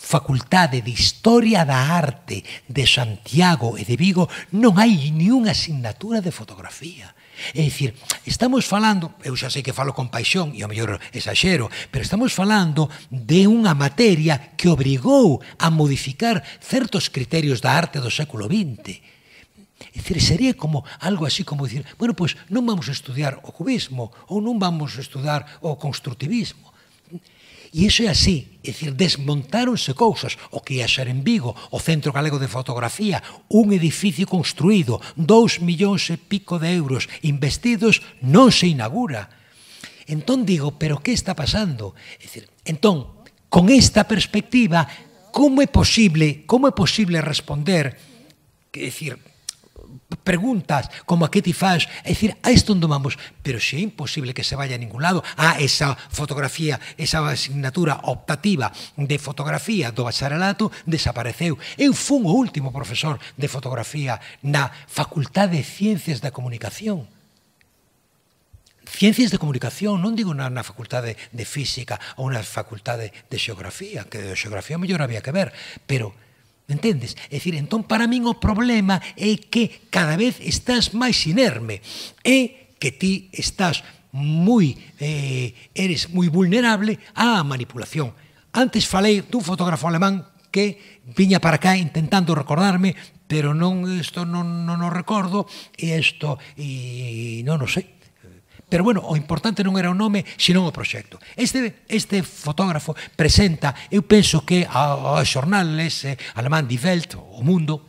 Facultade de Historia da Arte de Santiago e de Vigo non hai unha asignatura de fotografía. É dicir, estamos falando, eu xa sei que falo con paixón e ao mellor exaxero, pero estamos falando de unha materia que obrigou a modificar certos criterios da arte do século XX. É dicir, sería como algo así como dicir, bueno, pois non vamos a estudiar o cubismo ou non vamos a estudar o constructivismo. E iso é así, é dicir, desmontáronse cousas, o que ia ser en Vigo, o Centro Galego de Fotografía, un edificio construído, dous millóns e pico de euros investidos, non se inaugura. Entón digo, pero que está pasando? É dicir, entón, con esta perspectiva, como é posible, como é posible responder, que decir, preguntas como a que ti faz, é dicir, a isto onde vamos, pero se é imposible que se vaya a ningún lado, a esa fotografía, esa asignatura optativa de fotografía do bacharelato desapareceu. Eu fun o último profesor de fotografía na Facultade de Ciencias da Comunicación. Ciencias de comunicación, non digo na, na facultade de física ou na facultade de xeografía, que de xeografía mellor había que ver, pero Entendes? É dicir, entón para min o problema é que cada vez estás máis inerme e que ti estás moi eh, eres moi vulnerable á manipulación. Antes falei dun fotógrafo alemán que viña para cá intentando recordarme, pero non isto non, non o recordo e isto e non o sei. Pero bueno, o importante non era o nome, senón o proxecto. Este, este fotógrafo presenta, eu penso que ao xornal ese alemán Die Welt, o mundo,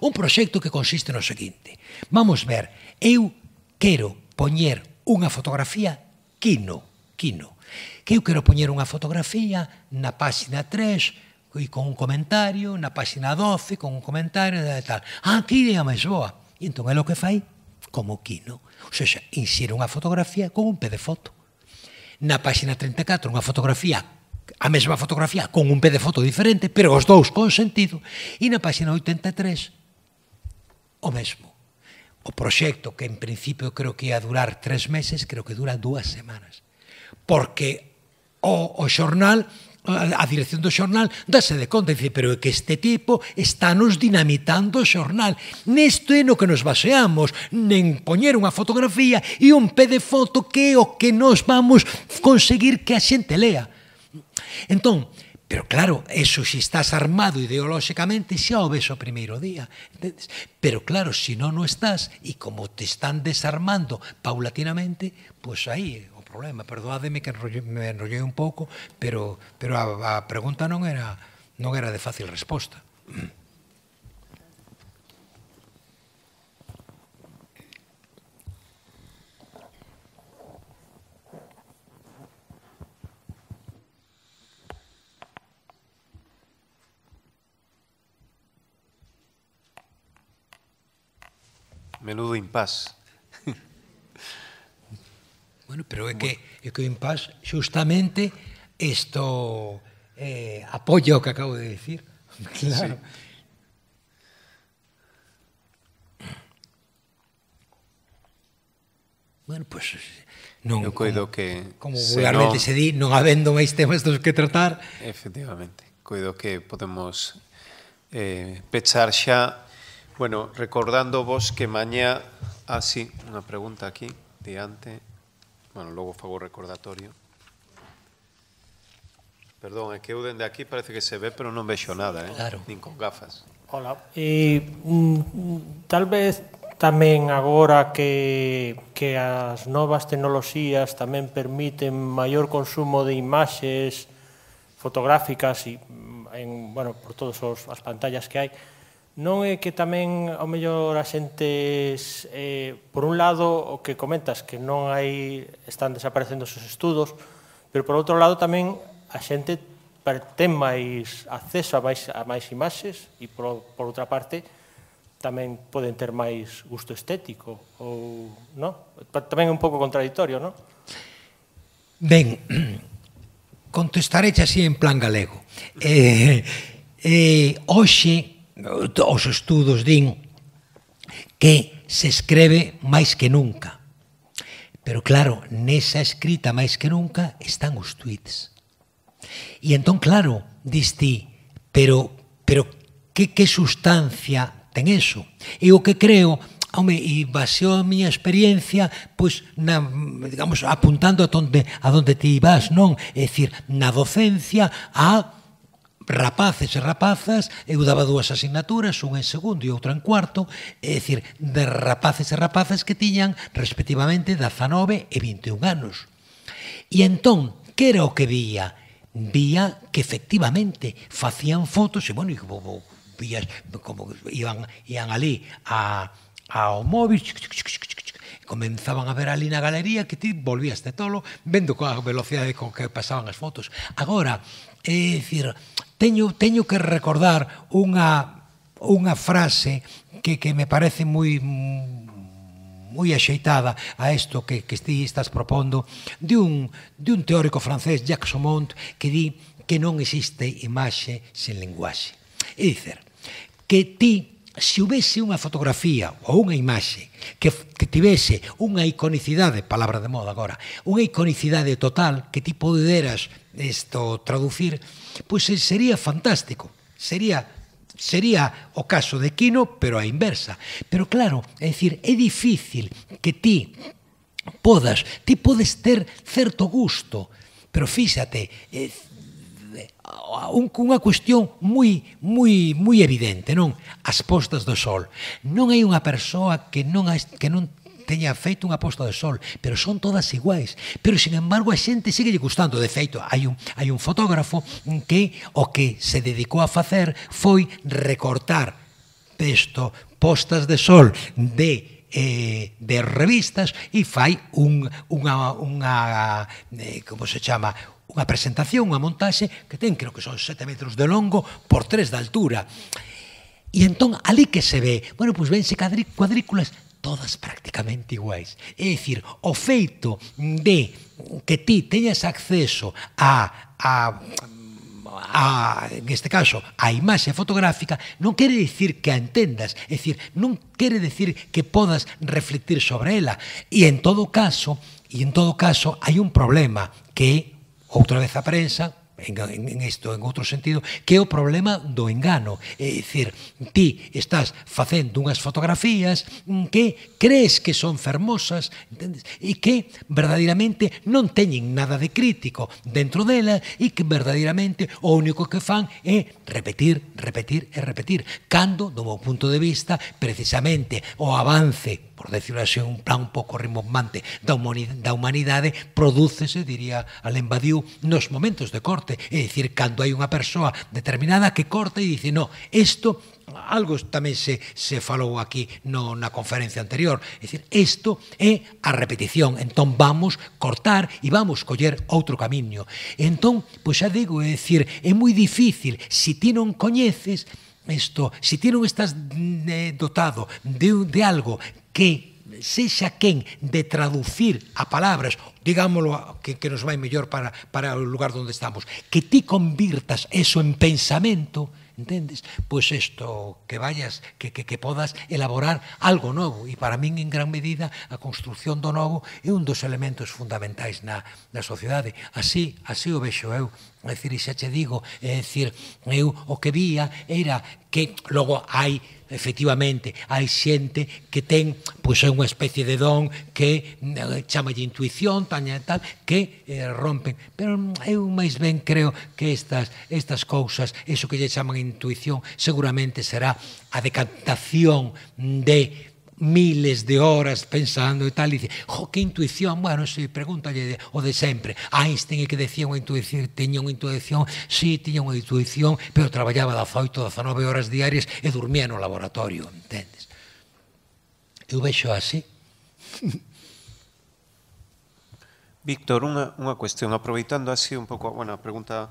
un proxecto que consiste no seguinte. Vamos ver, eu quero poñer unha fotografía quino, quino. que eu quero poñer unha fotografía na páxina 3, e con un comentario, na páxina 12, con un comentario, e tal. Ah, aquí é a máis boa. E entón é lo que fai, como Quino. Ou seja, insira unha fotografía con un pé de foto. Na páxina 34, unha fotografía a mesma fotografía con un pé de foto diferente, pero os dous con sentido, e na páxina 83 o mesmo. O proxecto que en principio creo que ia durar tres meses, creo que dura dúas semanas. Porque o, o xornal a dirección do xornal dase de conta e dice, pero é que este tipo está nos dinamitando o xornal nesto é no que nos baseamos nen poñer unha fotografía e un pé de foto que é o que nos vamos conseguir que a xente lea entón, Pero claro, eso se estás armado ideolóxicamente xa o ves o primeiro día. Entendes? Pero claro, se non o estás e como te están desarmando paulatinamente, pois pues aí problema. Perdoádeme que enrolle, me enrollei un pouco, pero, pero a, a pregunta non era, non era de fácil resposta. Menudo impasse. Bueno, pero é que, é que o impas justamente isto eh, apoia o que acabo de decir. Claro. Sí. Bueno, pues, non Eu coido como, que como vulgarmente se, non, se di, non habendo máis temas dos que tratar. Efectivamente. Coido que podemos eh, pechar xa bueno, recordando vos que mañá así ah, sí, unha pregunta aquí diante Bueno, logo fago recordatorio. Perdón, é que eu dende aquí parece que se ve, pero non vexo nada, eh? Claro. Nin con gafas. Hola. E, mm, mm, tal vez tamén agora que, que as novas tecnoloxías tamén permiten maior consumo de imaxes fotográficas e mm, en, bueno, por todas as pantallas que hai, non é que tamén ao mellor a xente eh, por un lado o que comentas que non hai están desaparecendo os estudos pero por outro lado tamén a xente ten máis acceso a máis, a máis imaxes e por, por outra parte tamén poden ter máis gusto estético ou non? tamén é un pouco contradictorio non? Ben contestarei así en plan galego eh, eh, hoxe os estudos din que se escreve máis que nunca. Pero claro, nesa escrita máis que nunca están os tweets. E entón, claro, diste, pero, pero que, que sustancia ten eso? E o que creo, home, e baseo a miña experiencia, pois, na, digamos, apuntando a donde, a donde ti vas, non? É dicir, na docencia, a rapaces e rapazas, eu daba dúas asignaturas, unha en segundo e outra en cuarto, é dicir, de rapaces e rapazas que tiñan respectivamente 19 e 21 anos. E entón, que era o que vía? Vía que efectivamente facían fotos e, bueno, e como, como iban, iban ali a, o móvil, chuc, comenzaban a ver ali na galería que ti volvías de tolo vendo coa velocidade con que pasaban as fotos. Agora, é dicir, teño, teño que recordar unha, unha frase que, que me parece moi moi axeitada a isto que, que ti estás propondo de un, de un teórico francés, Jacques Somont, que di que non existe imaxe sen linguaxe. E dicer, que ti se houvese unha fotografía ou unha imaxe que, que tivese unha iconicidade, palabra de moda agora, unha iconicidade total que ti poderas isto traducir, pois sería fantástico. Sería sería o caso de Quino, pero a inversa. Pero claro, é dicir, é difícil que ti podas, ti podes ter certo gusto, pero fíxate, é, eh, un, unha cuestión moi moi moi evidente, non? As postas do sol. Non hai unha persoa que non que non teña feito unha posta de sol, pero son todas iguais. Pero, sin embargo, a xente sigue lle gustando. De feito, hai un, hai un fotógrafo que o que se dedicou a facer foi recortar texto, postas de sol de eh, de revistas e fai un, unha, unha eh, como se chama, unha presentación, unha montaxe que ten, creo que son 7 metros de longo por 3 de altura. E entón, ali que se ve, bueno, pois pues vense cuadrículas todas prácticamente iguais. É dicir, o feito de que ti teñas acceso a, a a, en este caso, a imaxe fotográfica non quere dicir que a entendas, é dicir, non quere dicir que podas reflectir sobre ela. E en todo caso, e en todo caso hai un problema que outra vez a prensa en, en isto, en outro sentido, que é o problema do engano. É dicir, ti estás facendo unhas fotografías mm, que crees que son fermosas entendes? e que verdadeiramente non teñen nada de crítico dentro dela e que verdadeiramente o único que fan é repetir, repetir e repetir. Cando, do meu punto de vista, precisamente o avance por decirlo así, un plan un pouco rimbombante da humanidade, da humanidade prodúcese, diría Alain Badiou, nos momentos de corte corte, é dicir, cando hai unha persoa determinada que corta e dice, no, isto algo tamén se, se falou aquí no, na conferencia anterior. É dicir, isto é a repetición. Entón vamos cortar e vamos coller outro camiño. Entón, pois xa digo, é dicir, é moi difícil, se ti non coñeces, isto, se ti non estás mm, eh, dotado de, de algo que sexa quen de traducir a palabras, digámoslo que, que nos vai mellor para, para o lugar onde estamos, que ti convirtas eso en pensamento, entendes? Pois pues isto, que vayas, que, que, que podas elaborar algo novo e para min en gran medida a construción do novo é un dos elementos fundamentais na, na sociedade así, así o vexo eu É dicir, e xa che digo, é dicir, eu o que vía era que logo hai efectivamente hai xente que ten pois é unha especie de don que eh, chamalle intuición taña tal que eh, rompen pero eu máis ben creo que estas estas cousas eso que lle chaman intuición seguramente será a decantación de miles de horas pensando e tal, e dice, jo, que intuición, bueno, se si, pregúntalle o de sempre. Einstein é que decía unha intuición, teña unha intuición, sí, tiña unha intuición, pero traballaba 18, 19 horas diarias e dormía no laboratorio, entendes? Eu vexo así. Víctor, unha, unha cuestión, aproveitando así un pouco, bueno, a pregunta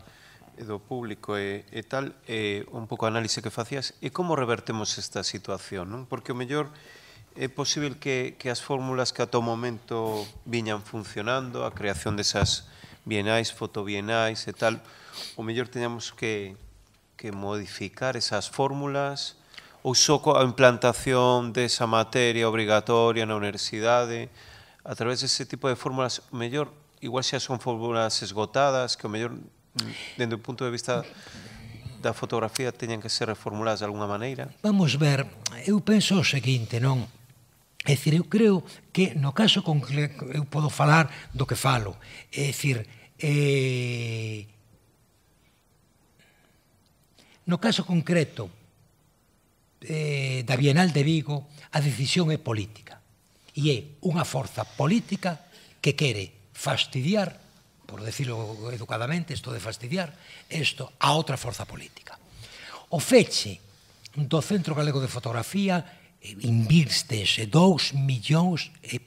do público e, e tal, e eh, un pouco a análise que facías, e como revertemos esta situación, non? Porque o mellor é posible que, que as fórmulas que ata o momento viñan funcionando, a creación desas bienais, fotobienais e tal, o mellor teñamos que, que modificar esas fórmulas ou só a implantación desa materia obrigatoria na universidade, a través dese tipo de fórmulas, o mellor, igual xa son fórmulas esgotadas, que o mellor, dentro do punto de vista da fotografía, teñen que ser reformuladas de alguna maneira? Vamos ver, eu penso o seguinte, non? É dicir, eu creo que no caso con que eu podo falar do que falo, é dicir, eh, no caso concreto eh, da Bienal de Vigo, a decisión é política. E é unha forza política que quere fastidiar, por decirlo educadamente, isto de fastidiar, isto a outra forza política. O feche do Centro Galego de Fotografía invirtese 2 millóns e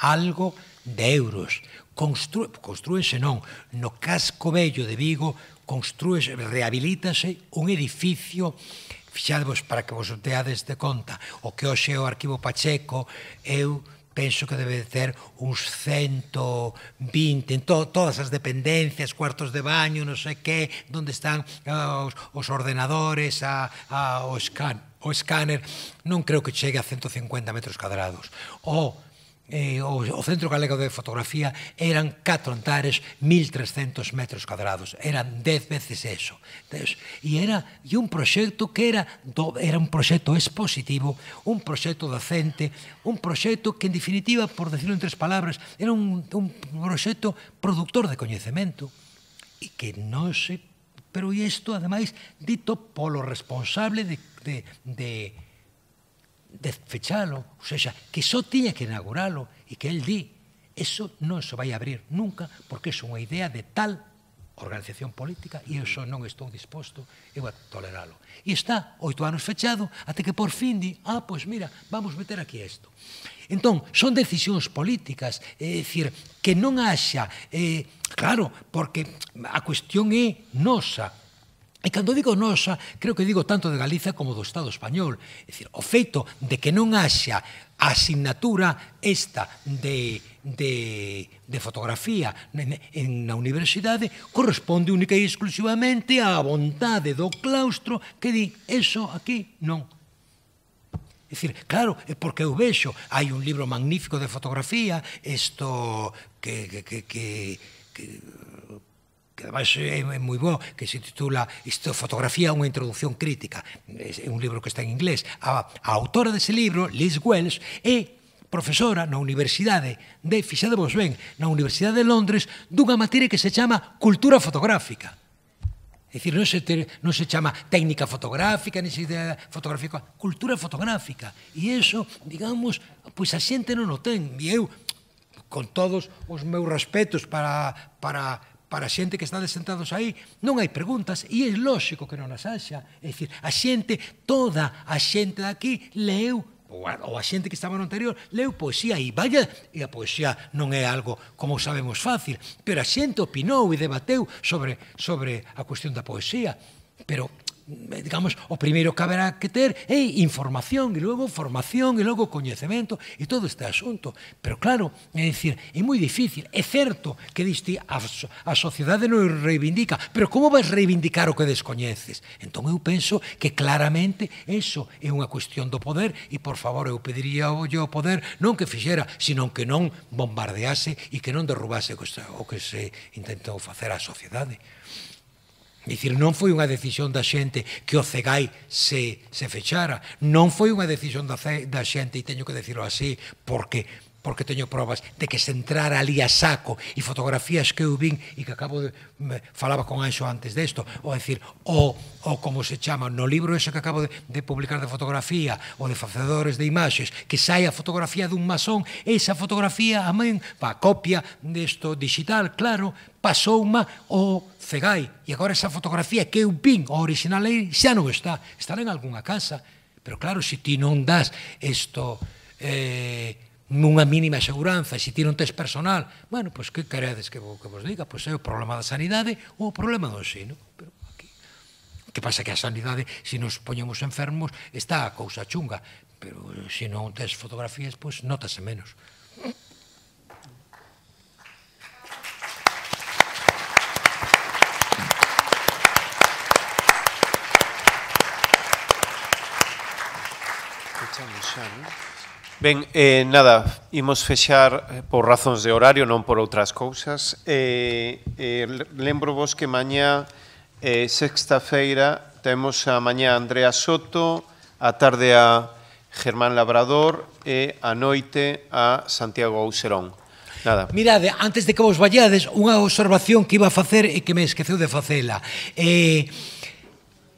algo de euros. Constru, construese non, no casco vello de Vigo construese, rehabilitase un edificio fixadvos para que vos teades de conta o que hoxe é o arquivo Pacheco eu penso que debe de ter uns 120 en to, todas as dependencias, cuartos de baño, non sei que, onde están uh, os, os ordenadores, a, a, o, scan, o escáner, non creo que chegue a 150 metros cadrados. O eh, o, o Centro Galego de Fotografía eran 4 antares, 1300 metros cuadrados eran 10 veces eso. Entonces, e era e un proxecto que era do, era un proxecto expositivo, un proxecto docente, un proxecto que en definitiva, por decirlo en tres palabras, era un, un proxecto productor de coñecemento e que non se pero isto ademais dito polo responsable de, de, de de fechalo, ou seja, que só tiña que inauguralo e que el di, eso non se vai abrir nunca porque é unha idea de tal organización política e eu só non estou disposto eu a toleralo. E está oito anos fechado até que por fin di, ah, pois mira, vamos meter aquí isto. Entón, son decisións políticas, é dicir, que non haxa, eh, claro, porque a cuestión é nosa, E cando digo nosa, creo que digo tanto de Galiza como do Estado español. É dicir, o feito de que non haxa a asignatura esta de, de, de fotografía na universidade corresponde única e exclusivamente á vontade do claustro que di eso aquí non. É dicir, claro, é porque eu vexo, hai un libro magnífico de fotografía, isto que, que, que, que, que que ademais eh, é, moi bo, que se titula Isto fotografía unha introdución crítica, é un libro que está en inglés. A, a autora dese libro, Liz Wells, é profesora na Universidade de, fixadevos ben, na Universidade de Londres, dunha materia que se chama cultura fotográfica. É dicir, non se, te, non se chama técnica fotográfica, ni se fotográfica, cultura fotográfica. E iso, digamos, pois a xente non o ten. E eu, con todos os meus respetos para, para para a xente que está desentados aí, non hai preguntas e é lógico que non as haxa. É dicir, a xente, toda a xente daqui leu ou a xente que estaba no anterior leu poesía e vaya, e a poesía non é algo como sabemos fácil, pero a xente opinou e debateu sobre sobre a cuestión da poesía, pero Eh, digamos, o primeiro que haberá que ter é información e logo formación e logo coñecemento e todo este asunto. Pero claro, é dicir, é moi difícil. É certo que diste a, a sociedade non reivindica, pero como vais reivindicar o que descoñeces? Entón eu penso que claramente eso é unha cuestión do poder e por favor eu pediría o ao poder non que fixera, senón que non bombardease e que non derrubase o que se intentou facer á sociedade. Dicir, non foi unha decisión da xente que o CEGAI se, se fechara, non foi unha decisión da, da xente, e teño que decirlo así, porque porque teño probas de que se entrara ali a saco e fotografías que eu vin e que acabo de me, falaba con Anxo antes desto, ou decir, o o como se chama no libro ese que acabo de, de publicar de fotografía ou de facedores de imaxes, que sai a fotografía dun masón, esa fotografía a pa copia desto digital, claro, pasou má o Cegai e agora esa fotografía que eu vin, o original aí xa non está, estará en algunha casa pero claro, se ti non das isto eh, nunha mínima seguranza, se ti non tes personal, bueno, pois que queredes que, vos, que vos diga? Pois é o problema da sanidade ou o problema do ensino. Pero aquí, que pasa que a sanidade, se nos poñemos enfermos, está a cousa chunga, pero se non tes fotografías, pois notase menos. Fechamos xa, non? Ben, eh, nada, imos fechar eh, por razóns de horario, non por outras cousas. Eh, eh, lembro vos que mañá, eh, sexta feira, temos a mañá Andrea Soto, a tarde a Germán Labrador e a noite a Santiago Auserón. Nada. Mirade, antes de que vos vayades, unha observación que iba a facer e que me esqueceu de facela. Eh,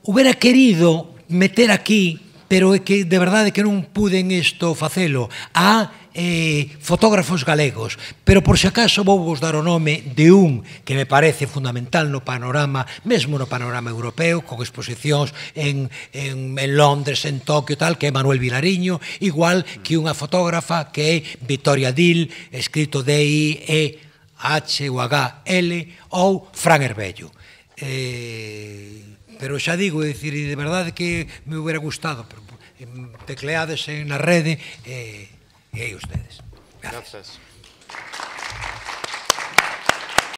hubera querido meter aquí pero é que de verdade que non puden isto facelo. A eh, fotógrafos galegos, pero por se acaso vou vos dar o nome de un que me parece fundamental no panorama, mesmo no panorama europeo, con exposicións en, en, en Londres, en Tokio, tal, que é Manuel Vilariño, igual que unha fotógrafa que é Victoria Dill, escrito D-I-E-H-U-H-L, ou Fran Herbello. Eh, pero xa digo, é dicir, de verdade que me hubiera gustado, pero eh, tecleades na rede e, eh, e aí ustedes. Gracias. Gracias.